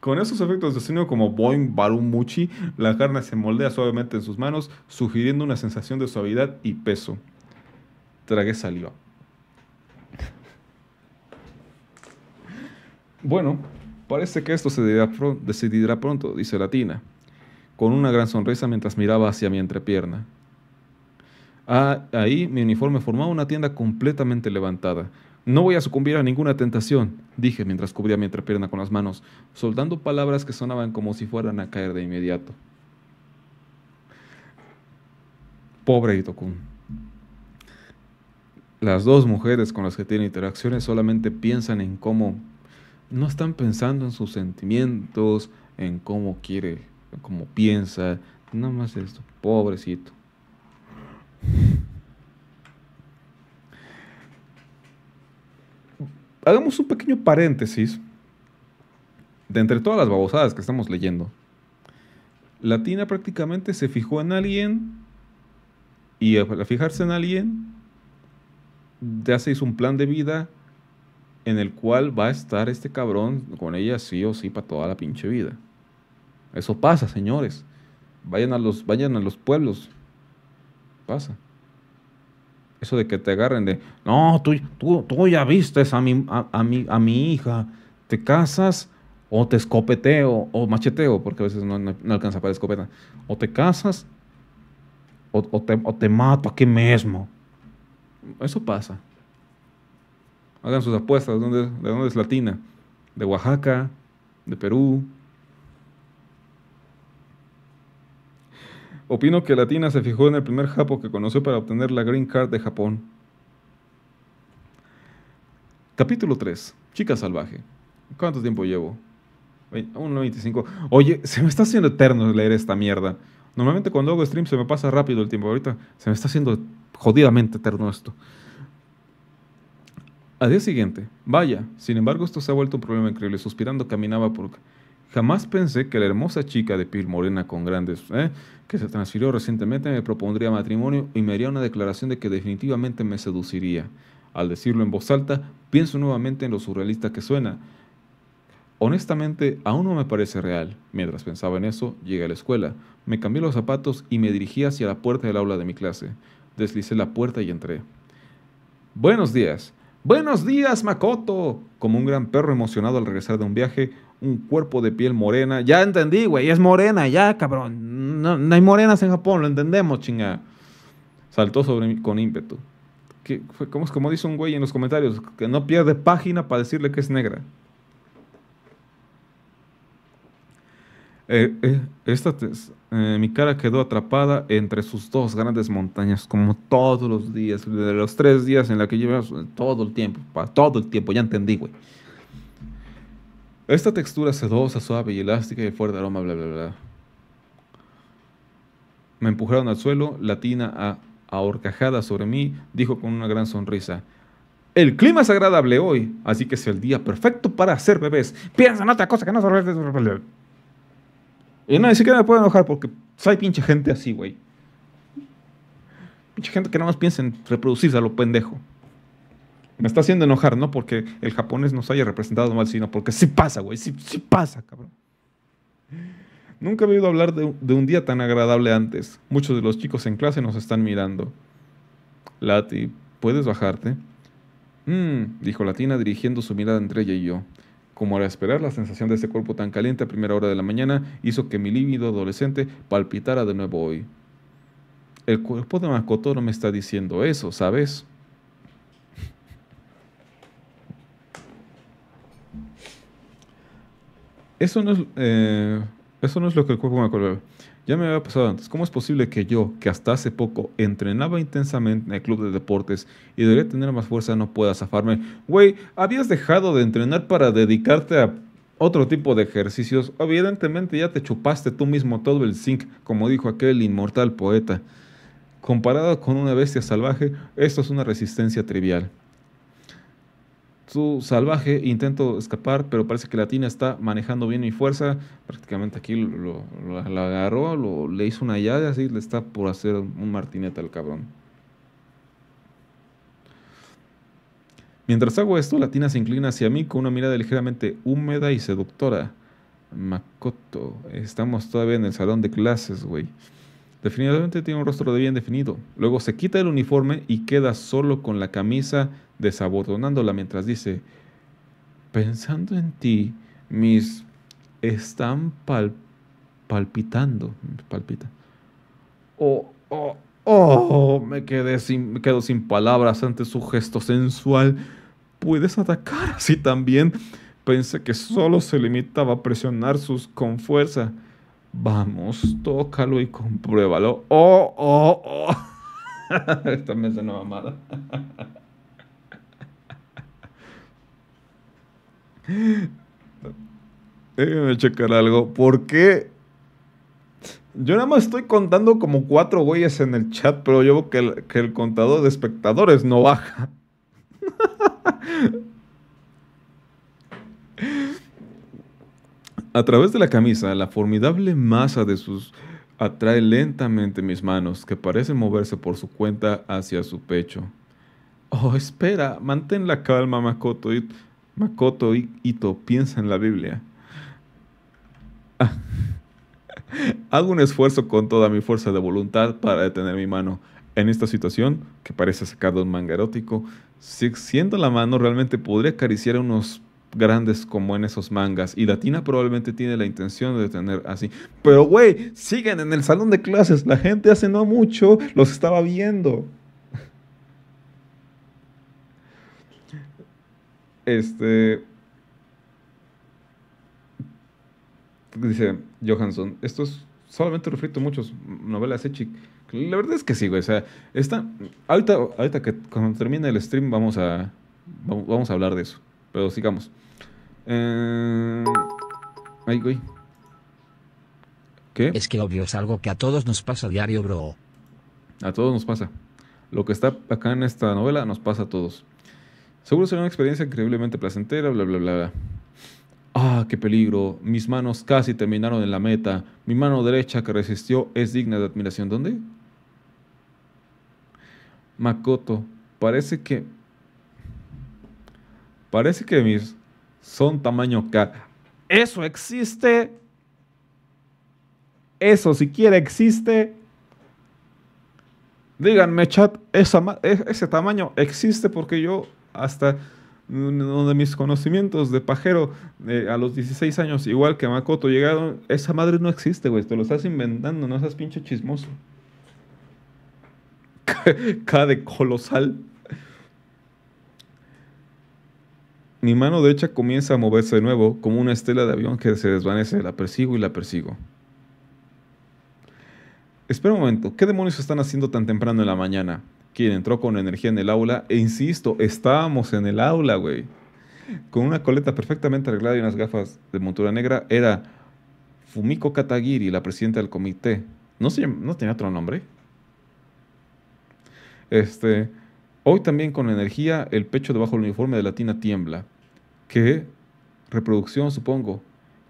Con esos efectos de sonido como boing, barum, muchi, la carne se moldea suavemente en sus manos, sugiriendo una sensación de suavidad y peso. Tragué salió. Bueno, parece que esto se decidirá pronto, dice Latina, con una gran sonrisa mientras miraba hacia mi entrepierna. Ah, ahí mi uniforme formaba una tienda completamente levantada, no voy a sucumbir a ninguna tentación, dije mientras cubría mi entrepierna con las manos, soltando palabras que sonaban como si fueran a caer de inmediato. Pobre Itokun. Las dos mujeres con las que tiene interacciones solamente piensan en cómo... No están pensando en sus sentimientos, en cómo quiere, cómo piensa. Nada más esto. Pobrecito. hagamos un pequeño paréntesis de entre todas las babosadas que estamos leyendo. Latina prácticamente se fijó en alguien y al fijarse en alguien ya se hizo un plan de vida en el cual va a estar este cabrón con ella sí o sí para toda la pinche vida. Eso pasa, señores. Vayan a los, vayan a los pueblos. Pasa. Eso de que te agarren de, no, tú, tú, tú ya vistes a mi, a, mi, a mi hija, te casas o te escopeteo o macheteo, porque a veces no, alcanza para escopeta, o te casas o, te, o te mato aquí mismo. Eso pasa. Hagan sus apuestas, ¿de de dónde es Latina? ¿De Oaxaca? ¿De Perú? Opino que Latina se fijó en el primer japo que conoció para obtener la Green Card de Japón. Capítulo 3. Chica salvaje. ¿Cuánto tiempo llevo? 1.95. Oye, se me está haciendo eterno leer esta mierda. Normalmente cuando hago stream se me pasa rápido el tiempo. Ahorita se me está haciendo jodidamente eterno esto. Al día siguiente, vaya, sin embargo esto se ha vuelto un problema increíble. Suspirando caminaba por Jamás pensé que la hermosa chica de piel morena con grandes, ¿eh? que se transfirió recientemente, me propondría matrimonio y me haría una declaración de que definitivamente me seduciría. Al decirlo en voz alta, pienso nuevamente en lo surrealista que suena. Honestamente, aún no me parece real. Mientras pensaba en eso, llegué a la escuela. Me cambié los zapatos y me dirigí hacia la puerta del aula de mi clase. Deslicé la puerta y entré. Buenos días. Buenos días, Makoto. Como un gran perro emocionado al regresar de un viaje, un cuerpo de piel morena. Ya entendí, güey, es morena, ya, cabrón. No, no, hay morenas en Japón, lo entendemos, chinga. Saltó sobre mí con ímpetu. Que fue, como, como dice un güey en los comentarios, que no pierde página para decirle que es negra. Eh, eh, esta eh, mi cara quedó atrapada entre sus dos grandes montañas, como todos los días, de los tres días en la que llevas todo el tiempo, todo el tiempo, ya entendí, güey. Esta textura sedosa, suave y elástica y fuerte aroma, bla, bla, bla. Me empujaron al suelo, latina a ahorcajada sobre mí, dijo con una gran sonrisa. El clima es agradable hoy, así que es el día perfecto para hacer bebés. Piensa en otra cosa que no se... Y no, que siquiera me puedo enojar porque hay pinche gente así, güey. Pinche gente que no más piensa en reproducirse a lo pendejo me está haciendo enojar, no porque el japonés nos haya representado mal, sino porque sí pasa, güey, sí, pasa, cabrón. Nunca había oído hablar de, un día tan agradable antes. Muchos de los chicos en clase nos están mirando. Lati, ¿puedes bajarte? Mmm, dijo Latina dirigiendo su mirada entre ella y yo. Como era esperar, la sensación de ese cuerpo tan caliente a primera hora de la mañana hizo que mi lívido adolescente palpitara de nuevo hoy. El cuerpo de Makoto no me está diciendo eso, ¿sabes? Eso no es, eh, eso no es lo que el cuerpo me acuerda. Ya me había pasado antes. ¿Cómo es posible que yo, que hasta hace poco entrenaba intensamente en el club de deportes y debería tener más fuerza, no pueda zafarme? Güey, habías dejado de entrenar para dedicarte a otro tipo de ejercicios. Evidentemente ya te chupaste tú mismo todo el zinc, como dijo aquel inmortal poeta. Comparado con una bestia salvaje, esto es una resistencia trivial su salvaje intento escapar, pero parece que la tina está manejando bien mi fuerza. Prácticamente aquí lo, agarró, le hizo una llave, así le está por hacer un martinete al cabrón. Mientras hago esto, la tina se inclina hacia mí con una mirada ligeramente húmeda y seductora. Makoto, estamos todavía en el salón de clases, güey. Definitivamente tiene un rostro de bien definido. Luego se quita el uniforme y queda solo con la camisa desabotonándola mientras dice, pensando en ti, mis están pal palpitando, palpita. Oh, oh, oh, me quedé sin, quedo sin palabras ante su gesto sensual. Puedes atacar así también. Pensé que solo se limitaba a presionar sus con fuerza. Vamos, tócalo y compruébalo. Oh, oh, oh. [laughs] Esta me [laughs] Déjenme checar algo. ¿Por qué? Yo nada más estoy contando como cuatro güeyes en el chat, pero yo veo que el, que el contador de espectadores no baja. A través de la camisa, la formidable masa de sus atrae lentamente mis manos, que parecen moverse por su cuenta hacia su pecho. Oh, espera, mantén la calma, Makoto. Makoto Ito piensa en la Biblia. Ah. [laughs] Hago un esfuerzo con toda mi fuerza de voluntad para detener mi mano. En esta situación, que parece sacar de un manga erótico, si siendo la mano realmente podría acariciar a unos grandes como en esos mangas. Y Latina probablemente tiene la intención de detener así. Pero, güey, siguen en el salón de clases. La gente hace no mucho los estaba viendo. Este. Dice Johansson, esto es solamente refrito muchos novelas echi. Eh, La verdad es que sí, güey. O sea, está. Ahorita, ahorita que cuando termine el stream vamos a. Vamos a hablar de eso. Pero sigamos. Eh, ay, güey. ¿Qué? Es que obvio es algo que a todos nos pasa a diario, bro. A todos nos pasa. Lo que está acá en esta novela nos pasa a todos. Seguro será una experiencia increíblemente placentera, bla, bla, bla, bla. Ah, qué peligro. Mis manos casi terminaron en la meta. Mi mano derecha que resistió es digna de admiración. ¿Dónde? Makoto, parece que... Parece que mis son tamaño K. Eso existe. Eso siquiera existe. Díganme, chat, esa, e, ese tamaño existe porque yo hasta donde mis conocimientos de pajero a los 16 años, igual que Makoto, llegaron, esa madre no existe, güey, te lo estás inventando, no seas pinche chismoso. [laughs] Cada de colosal. Mi mano derecha comienza a moverse de nuevo, como una estela de avión que se desvanece. La persigo y la persigo. Espera un momento, ¿qué demonios están haciendo tan temprano en la mañana? quien entró con energía en el aula. E insisto, estábamos en el aula, güey. Con una coleta perfectamente arreglada y unas gafas de montura negra, era Fumiko Katagiri, la presidenta del comité. No, no tenía otro nombre. Este, hoy también con energía, el pecho debajo del uniforme de Latina tiembla. ¿Qué? Reproducción, supongo.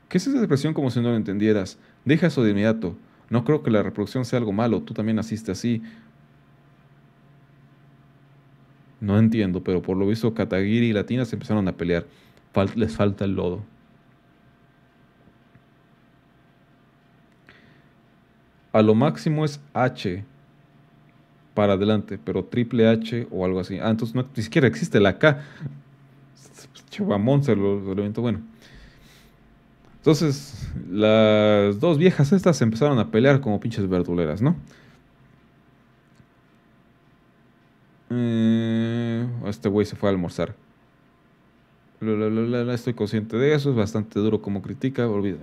¿Qué es esa expresión como si no lo entendieras? Deja eso de inmediato. No creo que la reproducción sea algo malo, tú también naciste así. No entiendo, pero por lo visto Katagiri y Latina se empezaron a pelear. les falta el lodo. A lo máximo es H para adelante, pero triple H o algo así. Ah, entonces no, ni siquiera existe la K. Chivamón se lo, evento Bueno. Entonces, las dos viejas estas se empezaron a pelear como pinches verduleras, ¿no? Mm, este güey se fue a almorzar. estoy consciente de eso, es bastante duro como critica, olvido.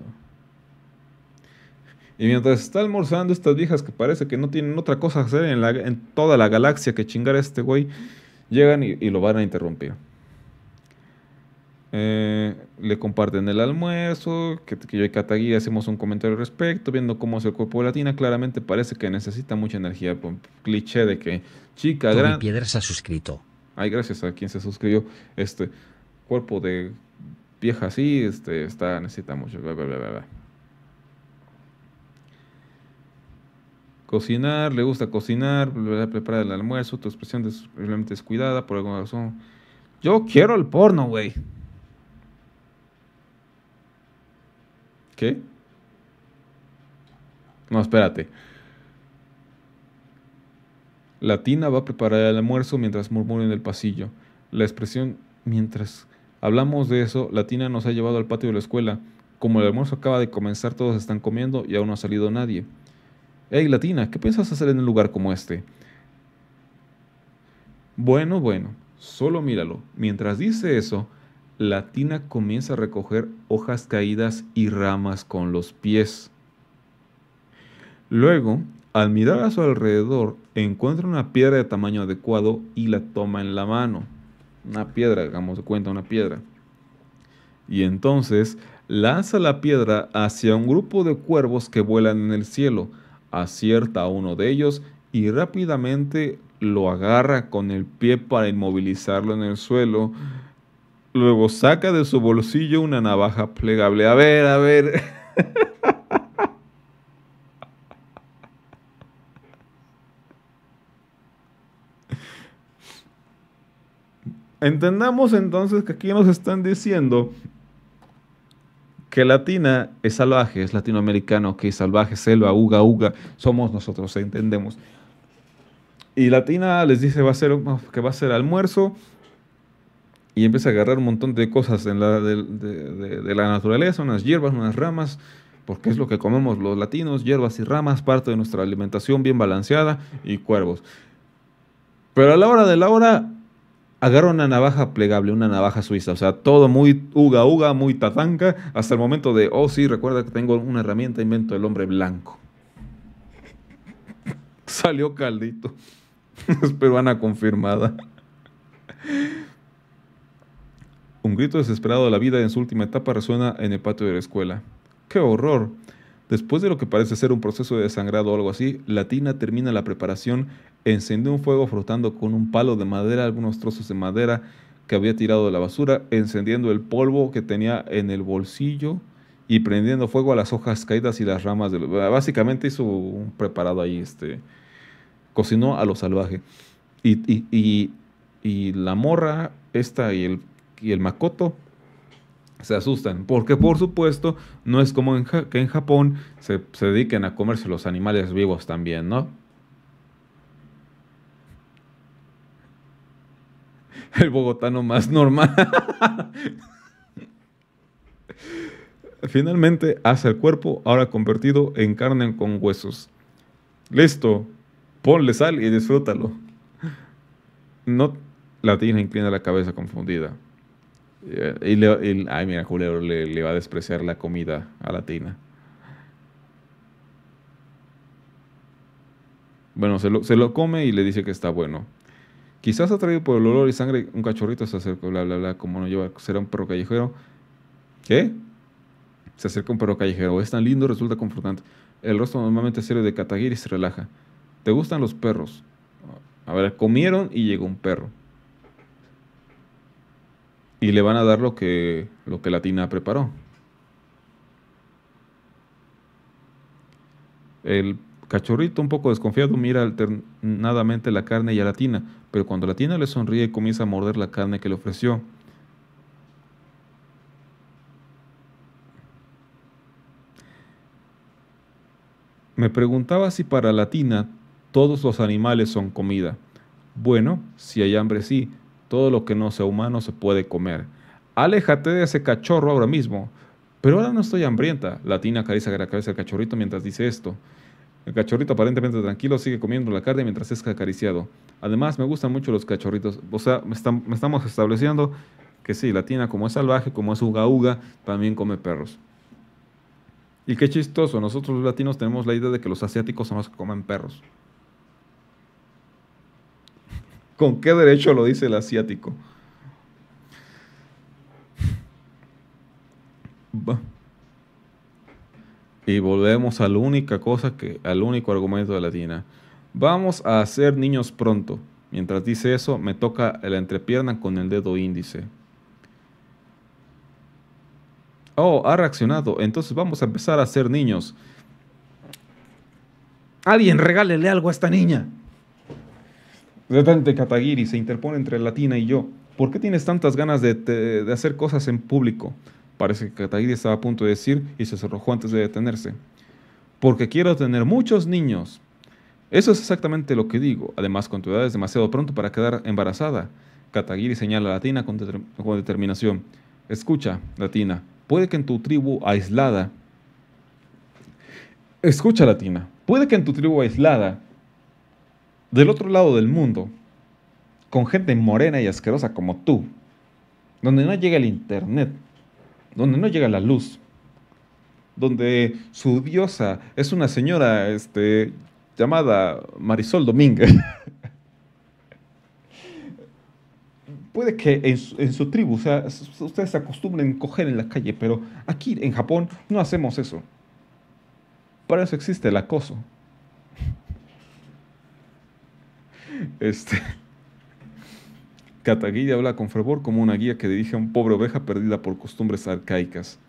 Y mientras está almorzando estas viejas que parece que no tienen otra cosa que hacer en, toda la galaxia que chingar a este güey, llegan y lo van a interrumpir. Eh, le comparten el almuerzo, que, yo y Katagui hacemos un comentario al respecto, viendo cómo es el cuerpo de Latina, Claramente parece que necesita mucha energía. cliché de que chica grande... gran. Piedra se ha suscrito. Ay, gracias a quien se suscribió. Este cuerpo de vieja así, este, está, necesita mucho. Bla, bla, bla, Cocinar, le gusta cocinar, preparar el almuerzo, tu expresión es, realmente descuidada por alguna razón. Yo quiero el porno, güey. No, espérate. Latina va a preparar el almuerzo mientras murmura en el pasillo. La expresión mientras hablamos de eso, Latina nos ha llevado al patio de la escuela. Como el almuerzo acaba de comenzar, todos están comiendo y aún no ha salido nadie. Hey, Latina, ¿qué piensas hacer en un lugar como este? Bueno, bueno, solo míralo. Mientras dice eso, la tina comienza a recoger hojas caídas y ramas con los pies. Luego, al mirar a su alrededor, encuentra una piedra de tamaño adecuado y la toma en la mano. Una piedra, hagamos de cuenta, una piedra. Y entonces lanza la piedra hacia un grupo de cuervos que vuelan en el cielo, acierta a uno de ellos y rápidamente lo agarra con el pie para inmovilizarlo en el suelo. Luego saca de su bolsillo una navaja plegable. A ver, a ver. [laughs] Entendamos entonces que aquí nos están diciendo que latina es salvaje, es latinoamericano, que es salvaje, selva, uga, uga, somos nosotros, entendemos. Y latina les dice va a ser, que va a ser almuerzo, y empieza a agarrar un montón de cosas en la, de, la naturaleza, unas hierbas, unas ramas, porque es lo que comemos los latinos, hierbas y ramas, parte de nuestra alimentación bien balanceada y cuervos. Pero a la hora de la hora, agarra una navaja plegable, una navaja suiza, o sea, todo muy uga uga, muy tatanca, hasta el momento de, oh sí, recuerda que tengo una herramienta, invento el hombre blanco. [laughs] Salió caldito. [laughs] es peruana confirmada. Un grito desesperado de la vida en su última etapa resuena en el patio de la escuela. ¡Qué horror! Después de lo que parece ser un proceso de desangrado o algo así, Latina termina la preparación, encendió un fuego frotando con un palo de madera algunos trozos de madera que había tirado de la basura, encendiendo el polvo que tenía en el bolsillo y prendiendo fuego a las hojas caídas y las ramas. De Básicamente hizo un preparado ahí, este, cocinó a lo salvaje. Y, y la morra esta y el y el Makoto se asustan, porque por supuesto no es como que en Japón se, dediquen a comerse los animales vivos también, ¿no? [laughs] El bogotano más normal. [laughs] Finalmente hace el cuerpo, ahora convertido en carne con huesos. Listo, ponle sal y disfrútalo. No, la tina inclina la cabeza confundida. Y, ay, mira, Julio le, va a despreciar la comida a la tina. Bueno, se lo, come y le dice que está bueno. Quizás atraído por el olor y sangre, un cachorrito se acerca bla, bla, bla, como no lleva, será un perro callejero. ¿Qué? Se acerca un perro callejero. Es tan lindo, resulta confortante El rostro normalmente serio de cataguiris se relaja. ¿Te gustan los perros? A ver, comieron y llegó un perro y le van a dar lo que, lo que la preparó. El cachorrito, un poco desconfiado, mira alternadamente la carne y a la tina, pero cuando la tina le sonríe, comienza a morder la carne que le ofreció. Me preguntaba si para la todos los animales son comida. Bueno, si hay hambre sí, todo lo que no sea humano se puede comer. Aléjate de ese cachorro ahora mismo. Pero ahora no estoy hambrienta. Latina acaricia la cabeza del cachorrito mientras dice esto. El cachorrito aparentemente tranquilo sigue comiendo la carne mientras es acariciado. Además, me gustan mucho los cachorritos. O sea, me, estamos estableciendo que sí, Latina como es salvaje, como es uga uga, también come perros. Y qué chistoso, nosotros los latinos tenemos la idea de que los asiáticos son los que comen perros. ¿Con qué derecho lo dice el asiático? Y volvemos a la única cosa que, al único argumento de la tina. Vamos a hacer niños pronto. Mientras dice eso, me toca la entrepierna con el dedo índice. Oh, ha reaccionado. Entonces vamos a empezar a hacer niños. Alguien regálele algo a esta niña. Detente, Katagiri, se interpone entre Latina y yo. ¿Por qué tienes tantas ganas de, hacer cosas en público? Parece que Katagiri estaba a punto de decir y se cerrojó antes de detenerse. Porque quiero tener muchos niños. Eso es exactamente lo que digo. Además, con tu edad es demasiado pronto para quedar embarazada. Katagiri señala a Latina con determinación. Escucha, Latina, puede que en tu tribu aislada... Escucha, Latina, puede que en tu tribu aislada del otro lado del mundo, con gente morena y asquerosa como tú, donde no llega el internet, donde no llega la luz, donde su diosa es una señora este, llamada Marisol Domínguez. [laughs] Puede que en su, en tribu sea, ustedes se acostumbren a coger en la calle, pero aquí en Japón no hacemos eso. Para eso existe el acoso. Este. Cataguilla [laughs] habla con fervor como una guía que dirige a un pobre oveja perdida por costumbres arcaicas.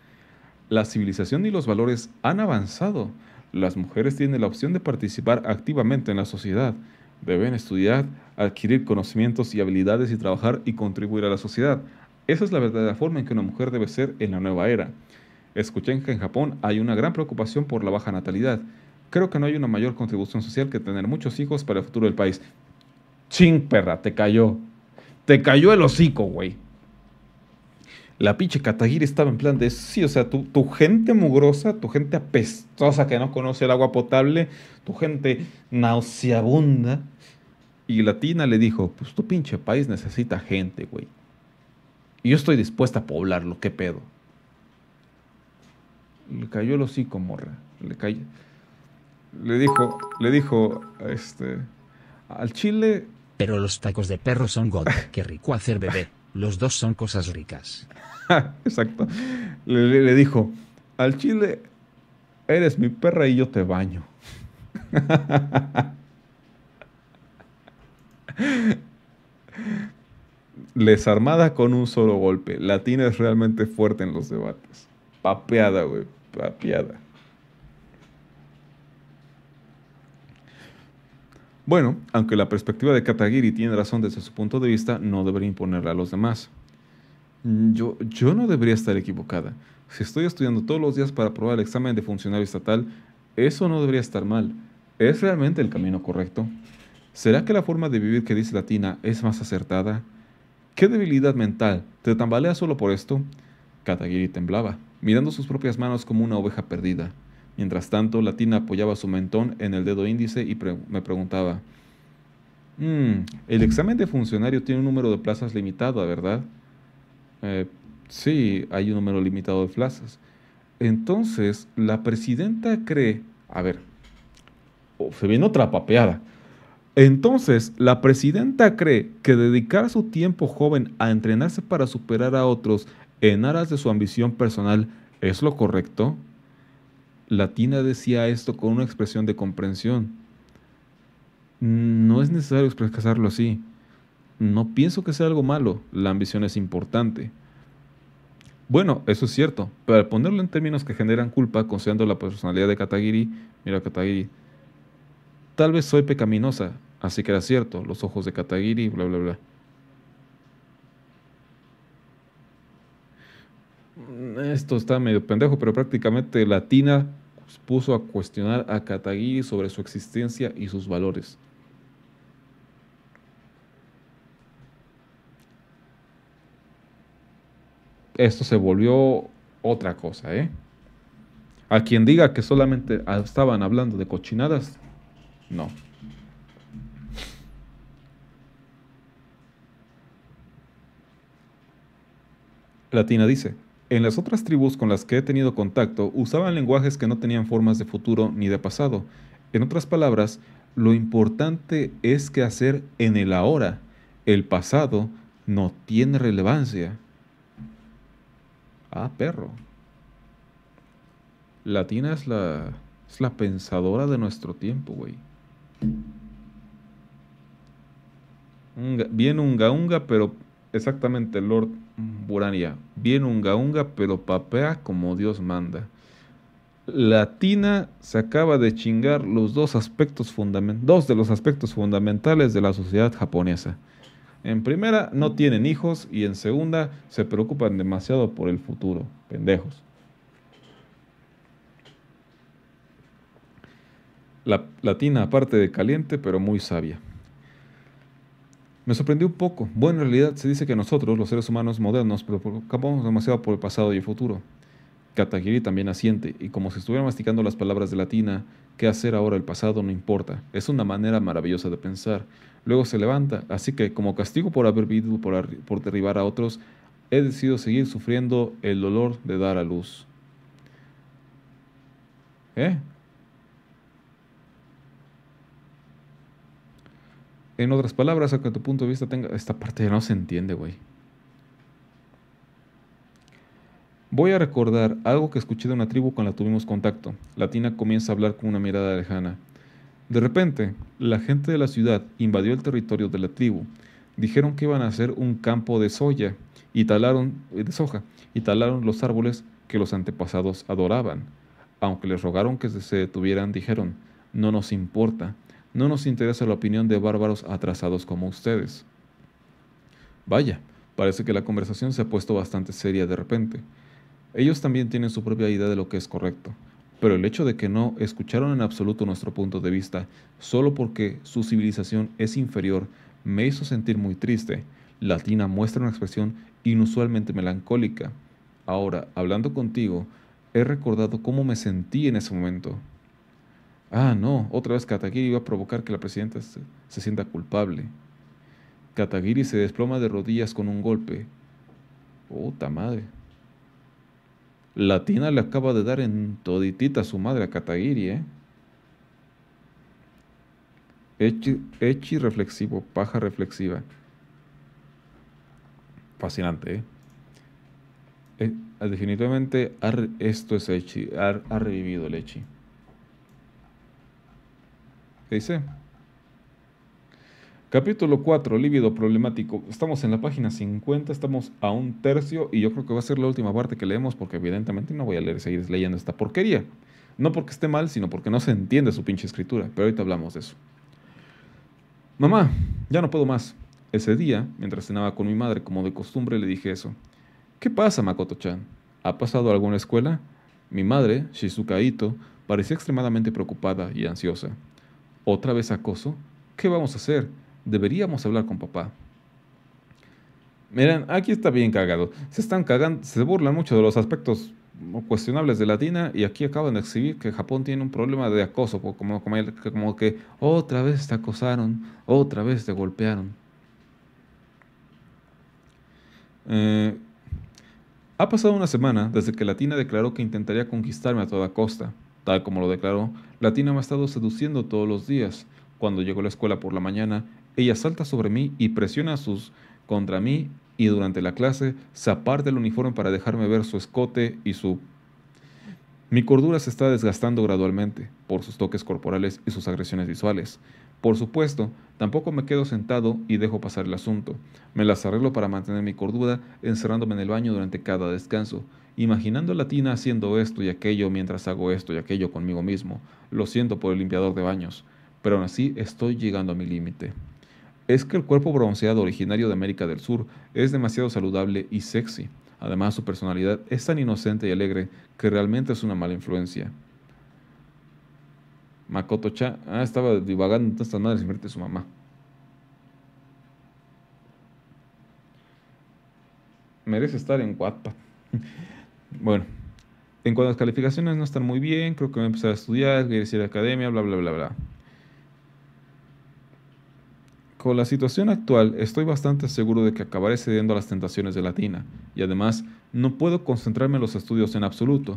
La civilización y los valores han avanzado. Las mujeres tienen la opción de participar activamente en la sociedad. Deben estudiar, adquirir conocimientos y habilidades y trabajar y contribuir a la sociedad. Esa es la verdadera forma en que una mujer debe ser en la nueva era. escuchen que en Japón hay una gran preocupación por la baja natalidad. Creo que no hay una mayor contribución social que tener muchos hijos para el futuro del país. Ching, perra, te cayó. Te cayó el hocico, güey. La pinche Katagiri estaba en plan de, sí, o sea, tu, gente mugrosa, tu gente apestosa que no conoce el agua potable, tu gente nauseabunda. Y Latina le dijo, pues tu pinche país necesita gente, güey. Y yo estoy dispuesta a poblarlo, qué pedo. Le cayó el hocico, morra. Le cayó. Le dijo, le dijo, este, al Chile pero los tacos de perro son god. [laughs] Qué rico hacer bebé. Los dos son cosas ricas. [laughs] Exacto. Le, dijo, al chile, eres mi perra y yo te baño. Les [laughs] armada con un solo golpe. Latina es realmente fuerte en los debates. Papeada, güey. Papeada. Bueno, aunque la perspectiva de Katagiri tiene razón desde su punto de vista, no debería imponerla a los demás. Mm, yo, yo no debería estar equivocada. Si estoy estudiando todos los días para aprobar el examen de funcionario estatal, eso no debería estar mal. ¿Es realmente el camino correcto? ¿Será que la forma de vivir que dice Latina es más acertada? ¿Qué debilidad mental? ¿Te tambaleas solo por esto? Katagiri temblaba, mirando sus propias manos como una oveja perdida. Mientras tanto, Latina apoyaba su mentón en el dedo índice y me preguntaba, mm, el examen de funcionario tiene un número de plazas limitado, ¿verdad? Eh, sí, hay un número limitado de plazas. Entonces, la presidenta cree, a ver, se viene otra papeada. Entonces, la presidenta cree que dedicar su tiempo joven a entrenarse para superar a otros en aras de su ambición personal es lo correcto latina decía esto con una expresión de comprensión. No es necesario expresarlo así. No pienso que sea algo malo. La ambición es importante. Bueno, eso es cierto, pero al ponerlo en términos que generan culpa, considerando la personalidad de Katagiri, mira Katagiri, tal vez soy pecaminosa, así que era cierto, los ojos de Katagiri, bla, bla, bla. esto está medio pendejo, pero prácticamente Latina puso a cuestionar a Kataguiri sobre su existencia y sus valores. Esto se volvió otra cosa, ¿eh? A quien diga que solamente estaban hablando de cochinadas, no. Latina dice, en las otras tribus con las que he tenido contacto usaban lenguajes que no tenían formas de futuro ni de pasado. En otras palabras, lo importante es que hacer en el ahora. El pasado no tiene relevancia. Ah, perro. Latina es la, la pensadora de nuestro tiempo, güey. Bien unga unga, pero exactamente, Lord Burania, bien unga unga, pero papea como Dios manda. Latina se acaba de chingar los dos aspectos fundamentales, dos de los aspectos fundamentales de la sociedad japonesa. En primera, no tienen hijos y en segunda, se preocupan demasiado por el futuro. Pendejos. La latina aparte de caliente, pero muy sabia. Me sorprendió un poco. Bueno, en realidad se dice que nosotros, los seres humanos modernos, preocupamos demasiado por el pasado y el futuro. Katagiri también asiente, y como si estuviera masticando las palabras de latina, ¿qué hacer ahora el pasado no importa? Es una manera maravillosa de pensar. Luego se levanta, así que como castigo por haber vivido por, por derribar a otros, he decidido seguir sufriendo el dolor de dar a luz. ¿Eh? En otras palabras, a tu punto de vista tenga. Esta parte ya no se entiende, güey. Voy a recordar algo que escuché de una tribu con la tuvimos contacto. La tina comienza a hablar con una mirada lejana. De repente, la gente de la ciudad invadió el territorio de la tribu. Dijeron que iban a hacer un campo de soya y talaron eh, de soja y talaron los árboles que los antepasados adoraban. Aunque les rogaron que se detuvieran, dijeron: "No nos importa, no nos interesa la opinión de bárbaros atrasados como ustedes. Vaya, parece que la conversación se ha puesto bastante seria de repente. Ellos también tienen su propia idea de lo que es correcto, pero el hecho de que no escucharon en absoluto nuestro punto de vista solo porque su civilización es inferior me hizo sentir muy triste. Latina muestra una expresión inusualmente melancólica. Ahora, hablando contigo, he recordado cómo me sentí en ese momento. Ah, no, otra vez Katagiri va a provocar que la presidenta se, sienta culpable. Katagiri se desploma de rodillas con un golpe. Puta madre. Latina le acaba de dar en toditita a su madre a Katagiri, ¿eh? Echi, reflexivo, paja reflexiva. Fascinante, ¿eh? eh definitivamente esto es Echi, ha revivido el Echi. ¿Qué dice? Capítulo 4, lívido problemático. Estamos en la página 50, estamos a un tercio y yo creo que va a ser la última parte que leemos porque evidentemente no voy a leer, seguir leyendo esta porquería. No porque esté mal, sino porque no se entiende su pinche escritura, pero ahorita hablamos de eso. Mamá, ya no puedo más. Ese día, mientras cenaba con mi madre como de costumbre, le dije eso. ¿Qué pasa, Makoto-chan? ¿Ha pasado alguna escuela? Mi madre, Shizukaito, parecía extremadamente preocupada y ansiosa. ¿Otra vez acoso? ¿Qué vamos a hacer? Deberíamos hablar con papá. Miren, aquí está bien cagado. Se están cagando, se burlan mucho de los aspectos cuestionables de Latina y aquí acaban de exhibir que Japón tiene un problema de acoso, como, que otra vez te acosaron, otra vez te golpearon. Eh, ha pasado una semana desde que Latina declaró que intentaría conquistarme a toda costa. Tal como lo declaró, Latina me ha estado seduciendo todos los días. Cuando llego a la escuela por la mañana, ella salta sobre mí y presiona sus contra mí y durante la clase se aparta el uniforme para dejarme ver su escote y su... Mi cordura se está desgastando gradualmente por sus toques corporales y sus agresiones visuales. Por supuesto, tampoco me quedo sentado y dejo pasar el asunto. Me las arreglo para mantener mi cordura encerrándome en el baño durante cada descanso imaginando a Latina haciendo esto y aquello mientras hago esto y aquello conmigo mismo. Lo siento por el limpiador de baños, pero aún así estoy llegando a mi límite. Es que el cuerpo bronceado originario de América del Sur es demasiado saludable y sexy. Además, su personalidad es tan inocente y alegre que realmente es una mala influencia. Makoto ah, estaba divagando estas madres frente a su mamá. Merece estar en Wattpad. Bueno, en cuanto a las calificaciones no están muy bien, creo que voy a empezar a estudiar, voy a decir la academia, bla, bla, bla, bla. Con la situación actual, estoy bastante seguro de que acabaré cediendo a las tentaciones de Latina, y además no puedo concentrarme en los estudios en absoluto.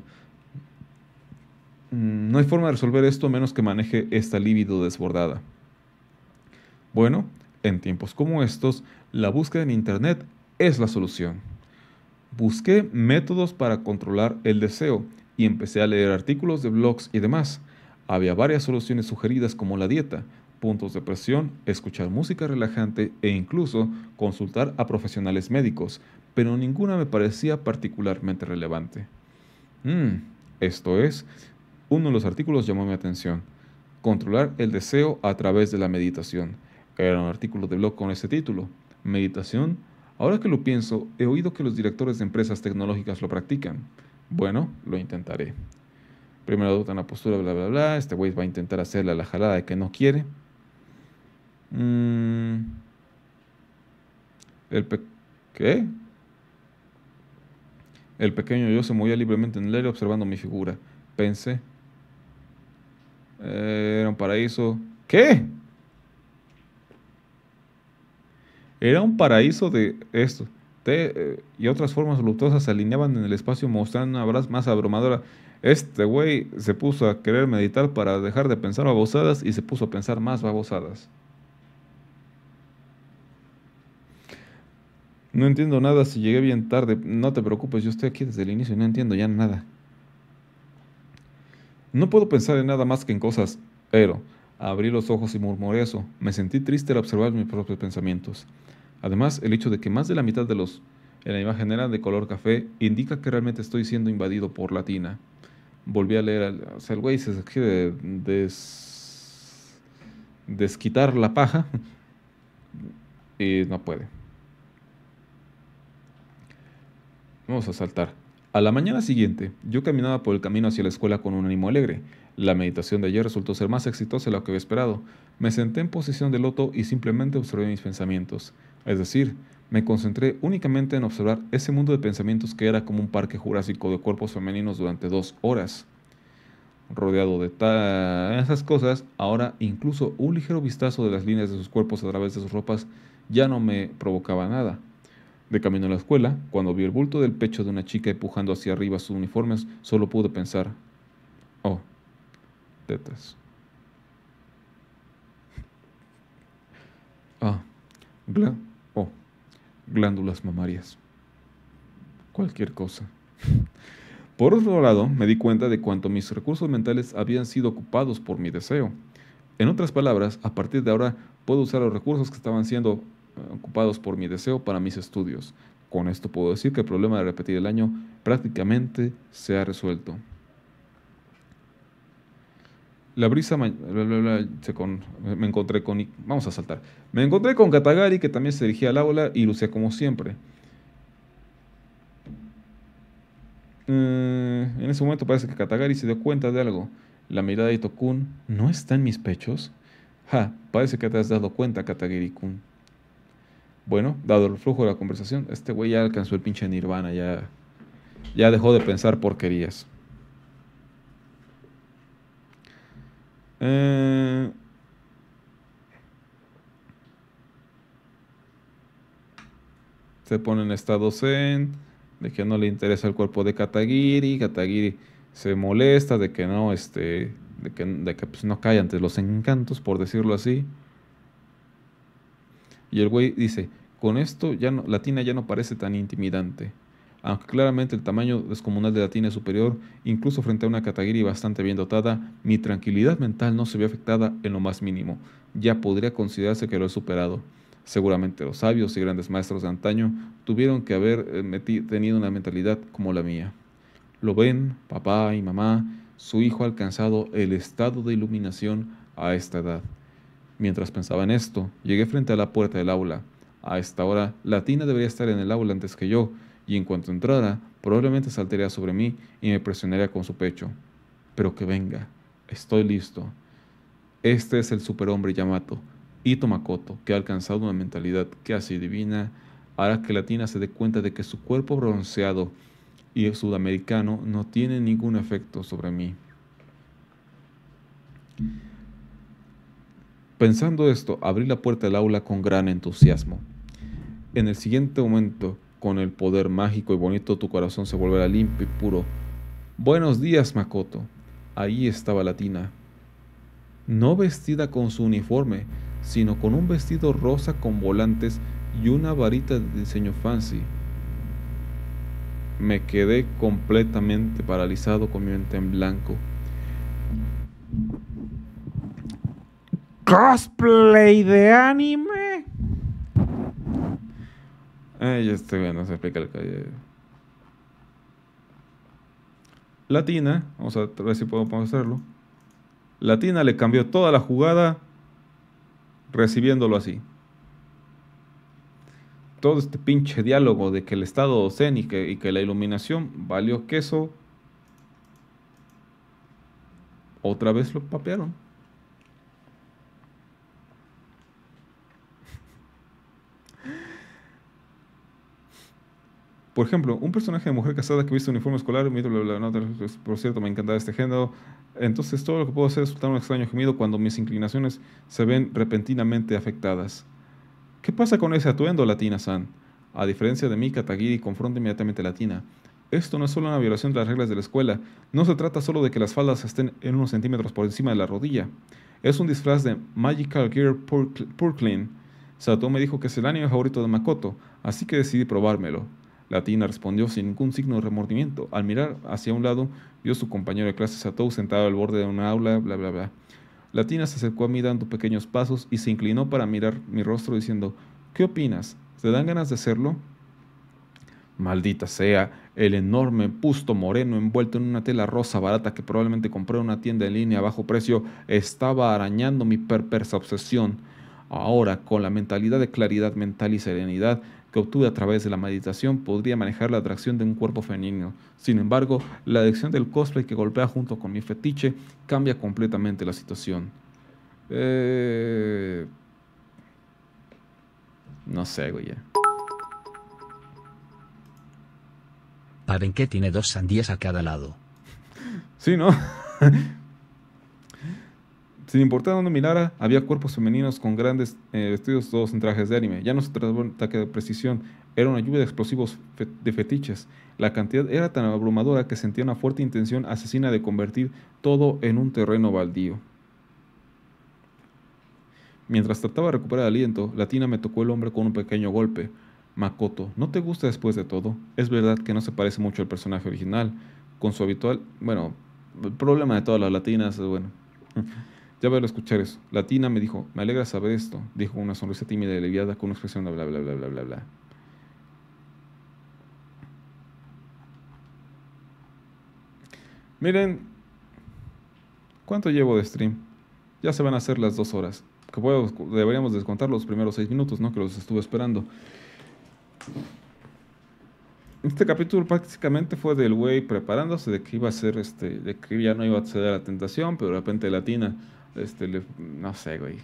Mm, no hay forma de resolver esto a menos que maneje esta libido desbordada. Bueno, en tiempos como estos, la búsqueda en Internet es la solución. Busqué métodos para controlar el deseo y empecé a leer artículos de blogs y demás. Había varias soluciones sugeridas como la dieta, puntos de presión, escuchar música relajante e incluso consultar a profesionales médicos, pero ninguna me parecía particularmente relevante. Mm, esto es, uno de los artículos llamó mi atención, controlar el deseo a través de la meditación. Era un artículo de blog con ese título, Meditación Ahora que lo pienso, he oído que los directores de empresas tecnológicas lo practican. Bueno, lo intentaré. Primero adoptan la postura, bla, bla, bla. Este güey va a intentar hacerle la jalada de que no quiere. Mm. El ¿Qué? El pequeño yo se movía libremente en el aire observando mi figura. Pensé. era un paraíso. ¿Qué? Era un paraíso de esto. Té, eh, y otras formas voluptuosas se alineaban en el espacio mostrando una más abrumadora. Este güey se puso a querer meditar para dejar de pensar babosadas y se puso a pensar más babosadas. No entiendo nada si llegué bien tarde. No te preocupes, yo estoy aquí desde el inicio y no entiendo ya nada. No puedo pensar en nada más que en cosas, pero abrí los ojos y murmuré eso. Me sentí triste al observar mis propios pensamientos. Además, el hecho de que más de la mitad de los en la imagen eran de color café indica que realmente estoy siendo invadido por latina. Volví a leer, o sea, el güey se quiere desquitar la paja [laughs] y no puede. Vamos a saltar. A la mañana siguiente, yo caminaba por el camino hacia la escuela con un ánimo alegre. La meditación de ayer resultó ser más exitosa de lo que había esperado. Me senté en posición de loto y simplemente observé mis pensamientos. Es decir, me concentré únicamente en observar ese mundo de pensamientos que era como un parque jurásico de cuerpos femeninos durante dos horas. Rodeado de esas cosas, ahora incluso un ligero vistazo de las líneas de sus cuerpos a través de sus ropas ya no me provocaba nada. De camino a la escuela, cuando vi el bulto del pecho de una chica empujando hacia arriba sus uniformes, solo pude pensar, oh, tetas. [laughs] Ah, oh, glándulas mamarias. Cualquier cosa. [laughs] Por otro lado, me di cuenta de cuánto mis recursos mentales habían sido ocupados por mi deseo. En otras palabras, a partir de ahora puedo usar los recursos que estaban siendo ocupados por mi deseo para mis estudios. Con esto puedo decir que el problema de repetir el año prácticamente se ha resuelto. La brisa me encontré con vamos a saltar. Me encontré con Katagari que también se dirigía al aula y lucía como siempre. Eh, en ese momento parece que Katagari se dio cuenta de algo. La mirada de Tokun no está en mis pechos. Ja, parece que te has dado cuenta, Katagari kun bueno, dado el flujo de la conversación, este güey ya alcanzó el pinche nirvana, ya, ya dejó de pensar porquerías. Eh, se pone en estado zen, de que no le interesa el cuerpo de Katagiri, Katagiri se molesta de que no, este, de que, pues, no cae ante los encantos, por decirlo así. Y el güey dice, con esto, ya la tina ya no parece tan intimidante, aunque claramente el tamaño descomunal de la tina es superior, incluso frente a una Katagiri bastante bien dotada, mi tranquilidad mental no se ve afectada en lo más mínimo. Ya podría considerarse que lo he superado. Seguramente los sabios y grandes maestros de antaño tuvieron que haber eh, tenido una mentalidad como la mía. Lo ven, papá y mamá, su hijo ha alcanzado el estado de iluminación a esta edad. Mientras pensaba en esto, llegué frente a la puerta del aula. A esta hora, Latina debería estar en el aula antes que yo, y en cuanto entrara, probablemente saltaría sobre mí y me presionaría con su pecho. Pero que venga, estoy listo. Este es el superhombre Yamato, Ito Makoto, que ha alcanzado una mentalidad casi divina, hará que Latina se dé cuenta de que su cuerpo bronceado y sudamericano no tiene ningún efecto sobre mí. Pensando esto, abrí la puerta del aula con gran entusiasmo. En el siguiente momento, con el poder mágico y bonito, tu corazón se volverá limpio y puro. Buenos días, Makoto. Ahí estaba Latina No vestida con su uniforme, sino con un vestido rosa con volantes y una varita de diseño fancy. Me quedé completamente paralizado con mi mente en blanco. ¿Cosplay de anime? Ah, estoy se explica Latina, vamos a ver si podemos hacerlo. Latina le cambió toda la jugada recibiéndolo así. Todo este pinche diálogo de que el estado zen y que, y que la iluminación valió queso, otra vez lo papearon. Por ejemplo, un personaje de mujer casada que viste un uniforme escolar, bla, bla, bla, pues, por cierto, me encantaba este género. Entonces, todo lo que puedo hacer es soltar un extraño gemido cuando mis inclinaciones se ven repentinamente afectadas. ¿Qué pasa con ese atuendo, Latina-san? A diferencia de mí, Katagiri confronta inmediatamente a Latina. Esto no es solo una violación de las reglas de la escuela, no se trata solo de que las faldas estén en unos centímetros por encima de la rodilla. Es un disfraz de Magical Gear Purklin. Sato me dijo que es el anime favorito de Makoto, así que decidí probármelo. Latina respondió sin ningún signo de remordimiento. Al mirar hacia un lado, vio a su compañero de clases Satou sentado al borde de una aula, bla, bla, bla. La tina se acercó a mí dando pequeños pasos y se inclinó para mirar mi rostro diciendo, ¿qué opinas? ¿Te dan ganas de hacerlo? Maldita sea, el enorme pusto moreno envuelto en una tela rosa barata que probablemente compré en una tienda en línea a bajo precio estaba arañando mi perversa obsesión. Ahora, con la mentalidad de claridad mental y serenidad, que obtuve a través de la meditación podría manejar la atracción de un cuerpo femenino. Sin embargo, la adicción del cosplay que golpea junto con mi fetiche cambia completamente la situación. Eh... No sé, güey. qué tiene dos sandías a cada lado. sí, ¿no? [laughs] Sin importar dónde mirara, había cuerpos femeninos con grandes eh, vestidos todos en trajes de anime. Ya no se trataba de un ataque de precisión, era una lluvia de explosivos de fetiches. La cantidad era tan abrumadora que sentía una fuerte intención asesina de convertir todo en un terreno baldío. Mientras trataba de recuperar el aliento, Latina me tocó el hombre con un pequeño golpe. Makoto, ¿no te gusta después de todo? Es verdad que no se parece mucho al personaje original, con su habitual... Bueno, el problema de todas las latinas, es bueno... [laughs] Ya veo a escuchar eso. Latina me dijo, me alegra saber esto, dijo con una sonrisa tímida y aliviada con una expresión de bla, bla, bla, bla, bla, bla. Miren, ¿cuánto llevo de stream? Ya se van a hacer las dos horas. Que deberíamos descontar los primeros seis minutos, ¿no? Que los estuve esperando. Este capítulo prácticamente fue del güey preparándose de que iba a ser este, de que ya no iba a acceder a la tentación, pero de repente latina este, le, no sé, güey.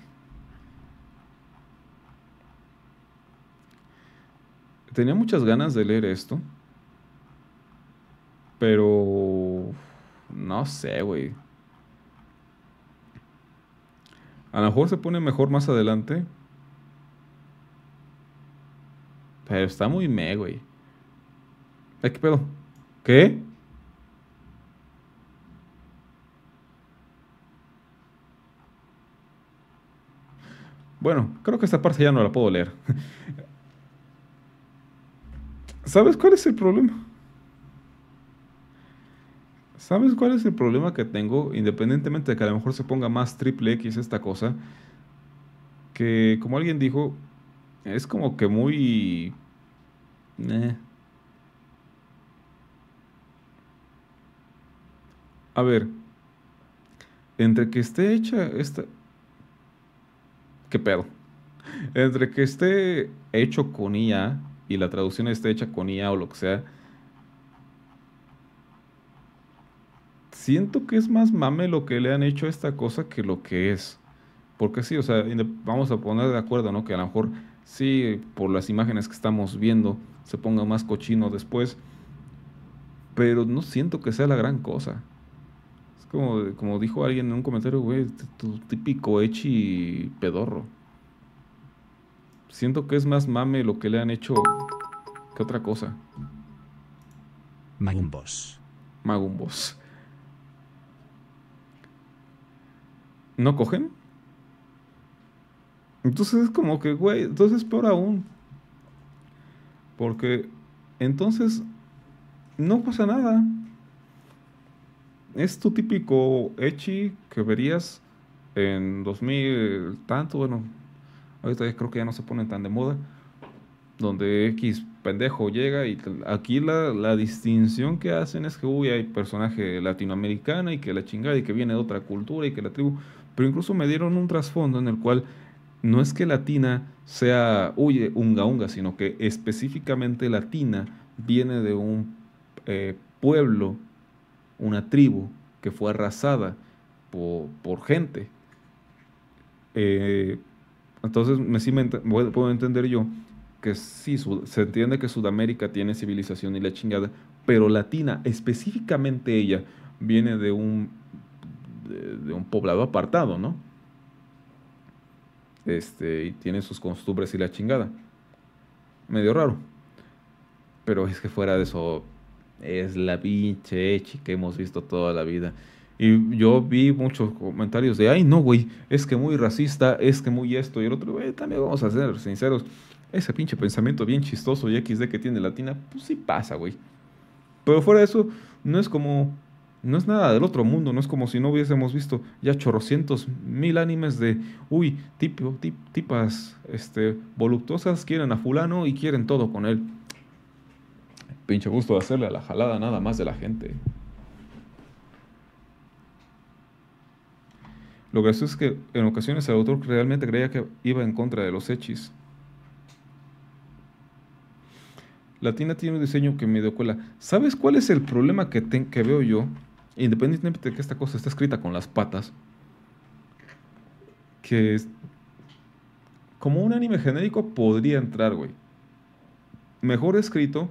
Tenía muchas ganas de leer esto. Pero... No sé, güey. A lo mejor se pone mejor más adelante. Pero está muy me, güey. ¿Qué pedo? ¿Qué? Bueno, creo que esta parte ya no la puedo leer. ¿Sabes cuál es el problema? ¿Sabes cuál es el problema que tengo? Independientemente de que a lo mejor se ponga más triple X esta cosa, que como alguien dijo, es como que muy... Eh. A ver, entre que esté hecha esta, ¿Qué pedo? Entre que esté hecho con IA y la traducción esté hecha con IA o lo que sea, siento que es más mame lo que le han hecho a esta cosa que lo que es. Porque sí, o sea, vamos a poner de acuerdo, ¿no? Que a lo mejor sí, por las imágenes que estamos viendo, se ponga más cochino después. Pero no siento que sea la gran cosa. Como, dijo alguien en un comentario, güey, tu típico echi pedorro. Siento que es más mame lo que le han hecho que otra cosa. Magumbos. Magumbos. ¿No cogen? Entonces es como que, güey, entonces es peor aún. Porque entonces no pasa nada es tu típico Echi que verías en 2000 tanto, bueno, ahorita creo que ya no se ponen tan de moda, donde X pendejo llega y aquí la, la, distinción que hacen es que, uy, hay personaje latinoamericano y que la chingada y que viene de otra cultura y que la tribu, pero incluso me dieron un trasfondo en el cual no es que latina sea, uy, eh, unga unga, sino que específicamente latina viene de un eh, pueblo una tribu que fue arrasada por, gente. Eh, entonces, me, puedo entender yo que sí, se entiende que Sudamérica tiene civilización y la chingada, pero Latina, específicamente ella, viene de un, de un poblado apartado, ¿no? Este, y tiene sus costumbres y la chingada. Medio raro. Pero es que fuera de eso, es la pinche que hemos visto toda la vida. Y yo vi muchos comentarios de, ay, no, güey, es que muy racista, es que muy esto y el otro, güey, también vamos a ser sinceros. Ese pinche pensamiento bien chistoso y XD que tiene Latina, pues sí pasa, güey. Pero fuera de eso, no es como, no es nada del otro mundo, no es como si no hubiésemos visto ya chorrocientos mil animes de, uy, tipo, tipas este, voluptuosas quieren a fulano y quieren todo con él. Pinche gusto de hacerle a la jalada nada más de la gente. Lo gracioso es que en ocasiones el autor realmente creía que iba en contra de los hechis. La tienda tiene un diseño que medio cuela. ¿Sabes cuál es el problema que, que veo yo? Independientemente de que esta cosa está escrita con las patas, que es, como un anime genérico podría entrar, güey. Mejor escrito,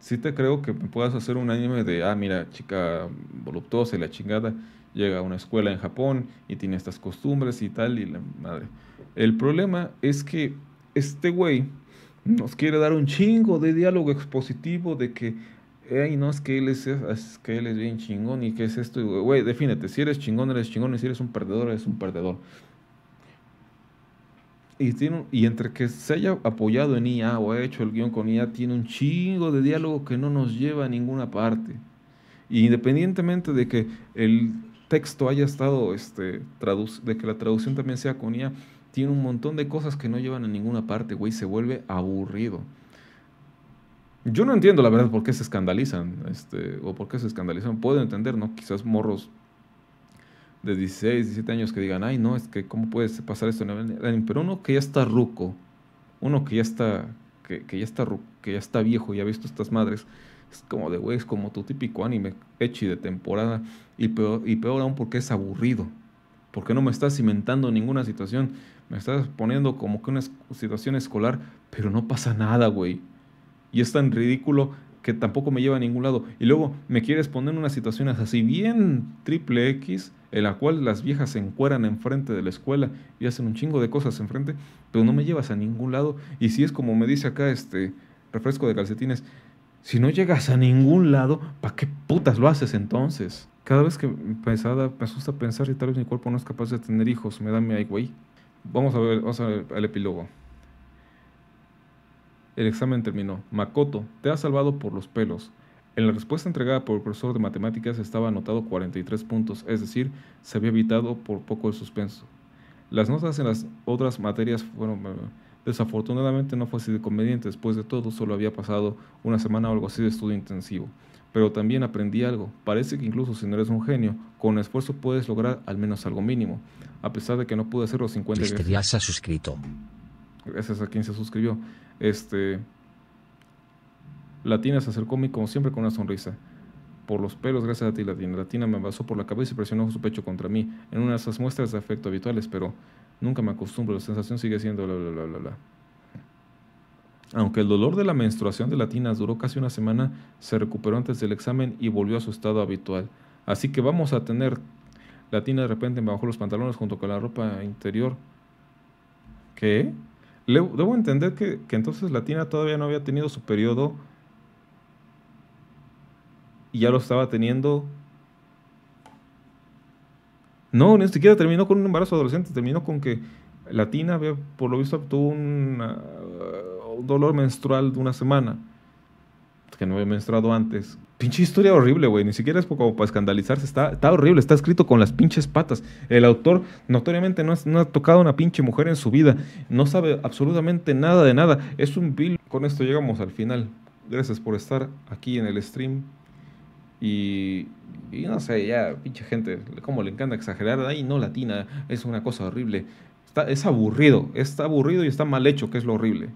si te creo que puedas hacer un anime de, ah, mira, chica voluptuosa y la chingada, llega a una escuela en Japón y tiene estas costumbres y tal, y la madre. El problema es que este güey nos quiere dar un chingo de diálogo expositivo de que, ay, no, es que él es, que él es bien chingón y que es esto, güey, defínete, si eres chingón, eres chingón, y si eres un perdedor, eres un perdedor y, entre que se haya apoyado en IA o ha hecho el guión con IA, tiene un chingo de diálogo que no nos lleva a ninguna parte. Y independientemente de que el texto haya estado, este, de que la traducción también sea con IA, tiene un montón de cosas que no llevan a ninguna parte, güey, se vuelve aburrido. Yo no entiendo la verdad por qué se escandalizan, este, o por qué se escandalizan. Puedo entender, ¿no? Quizás morros de 16, 17 años que digan, ay, no, es que cómo puede pasar esto. en Pero uno que ya está ruco, uno que ya está, que, ya está, que ya está viejo y ha visto estas madres, es como de, güey, es como tu típico anime echi de temporada. Y peor, y peor aún porque es aburrido. Porque no me estás cimentando ninguna situación. Me estás poniendo como que una situación escolar, pero no pasa nada, güey. Y es tan ridículo que tampoco me lleva a ningún lado. Y luego me quieres poner en unas situación así bien triple X en la cual las viejas se encueran enfrente de la escuela y hacen un chingo de cosas enfrente, pero no me llevas a ningún lado. Y si es como me dice acá este refresco de calcetines, si no llegas a ningún lado, ¿para qué putas lo haces entonces? Cada vez que me asusta pensar y tal vez mi cuerpo no es capaz de tener hijos, me da mi ahí, güey. Vamos a ver, vamos a ver el epílogo. El examen terminó. Makoto, te has salvado por los pelos. En la respuesta entregada por el profesor de matemáticas estaba anotado 43 puntos, es decir, se había evitado por poco el suspenso. Las notas en las otras materias fueron... Eh, desafortunadamente no fue así de conveniente, después de todo solo había pasado una semana o algo así de estudio intensivo. Pero también aprendí algo, parece que incluso si no eres un genio, con esfuerzo puedes lograr al menos algo mínimo, a pesar de que no pude hacer los 50 ya se ha suscrito. Gracias a quien se suscribió. Este... Latina se acercó a mí como siempre con una sonrisa. Por los pelos, gracias a ti, Latina. Latina me abrazó por la cabeza y presionó su pecho contra mí, en una de esas muestras de afecto habituales, pero nunca me acostumbro, la sensación sigue siendo bla, bla, bla, bla. Aunque el dolor de la menstruación de Latina duró casi una semana, se recuperó antes del examen y volvió a su estado habitual. Así que vamos a tener... Latina de repente me bajó los pantalones junto con la ropa interior. ¿Qué? debo entender que, que entonces Latina todavía no había tenido su periodo y ya lo estaba teniendo. No, ni siquiera terminó con un embarazo adolescente, terminó con que Latina, por lo visto, tuvo ah, un dolor menstrual de una semana. Que no había menstruado antes. Pinche historia horrible, güey. Ni siquiera es como para escandalizarse. Está, está horrible. Está escrito con las pinches patas. El autor notoriamente no, no ha tocado a una pinche mujer en su vida. No sabe absolutamente nada de nada. Es un vil. Con esto llegamos al final. Gracias por estar aquí en el stream. Y, no sé, ya, pinche gente, como le encanta exagerar, ahí no, latina, es una cosa horrible. Está, es aburrido, está aburrido y está mal hecho, que es lo horrible.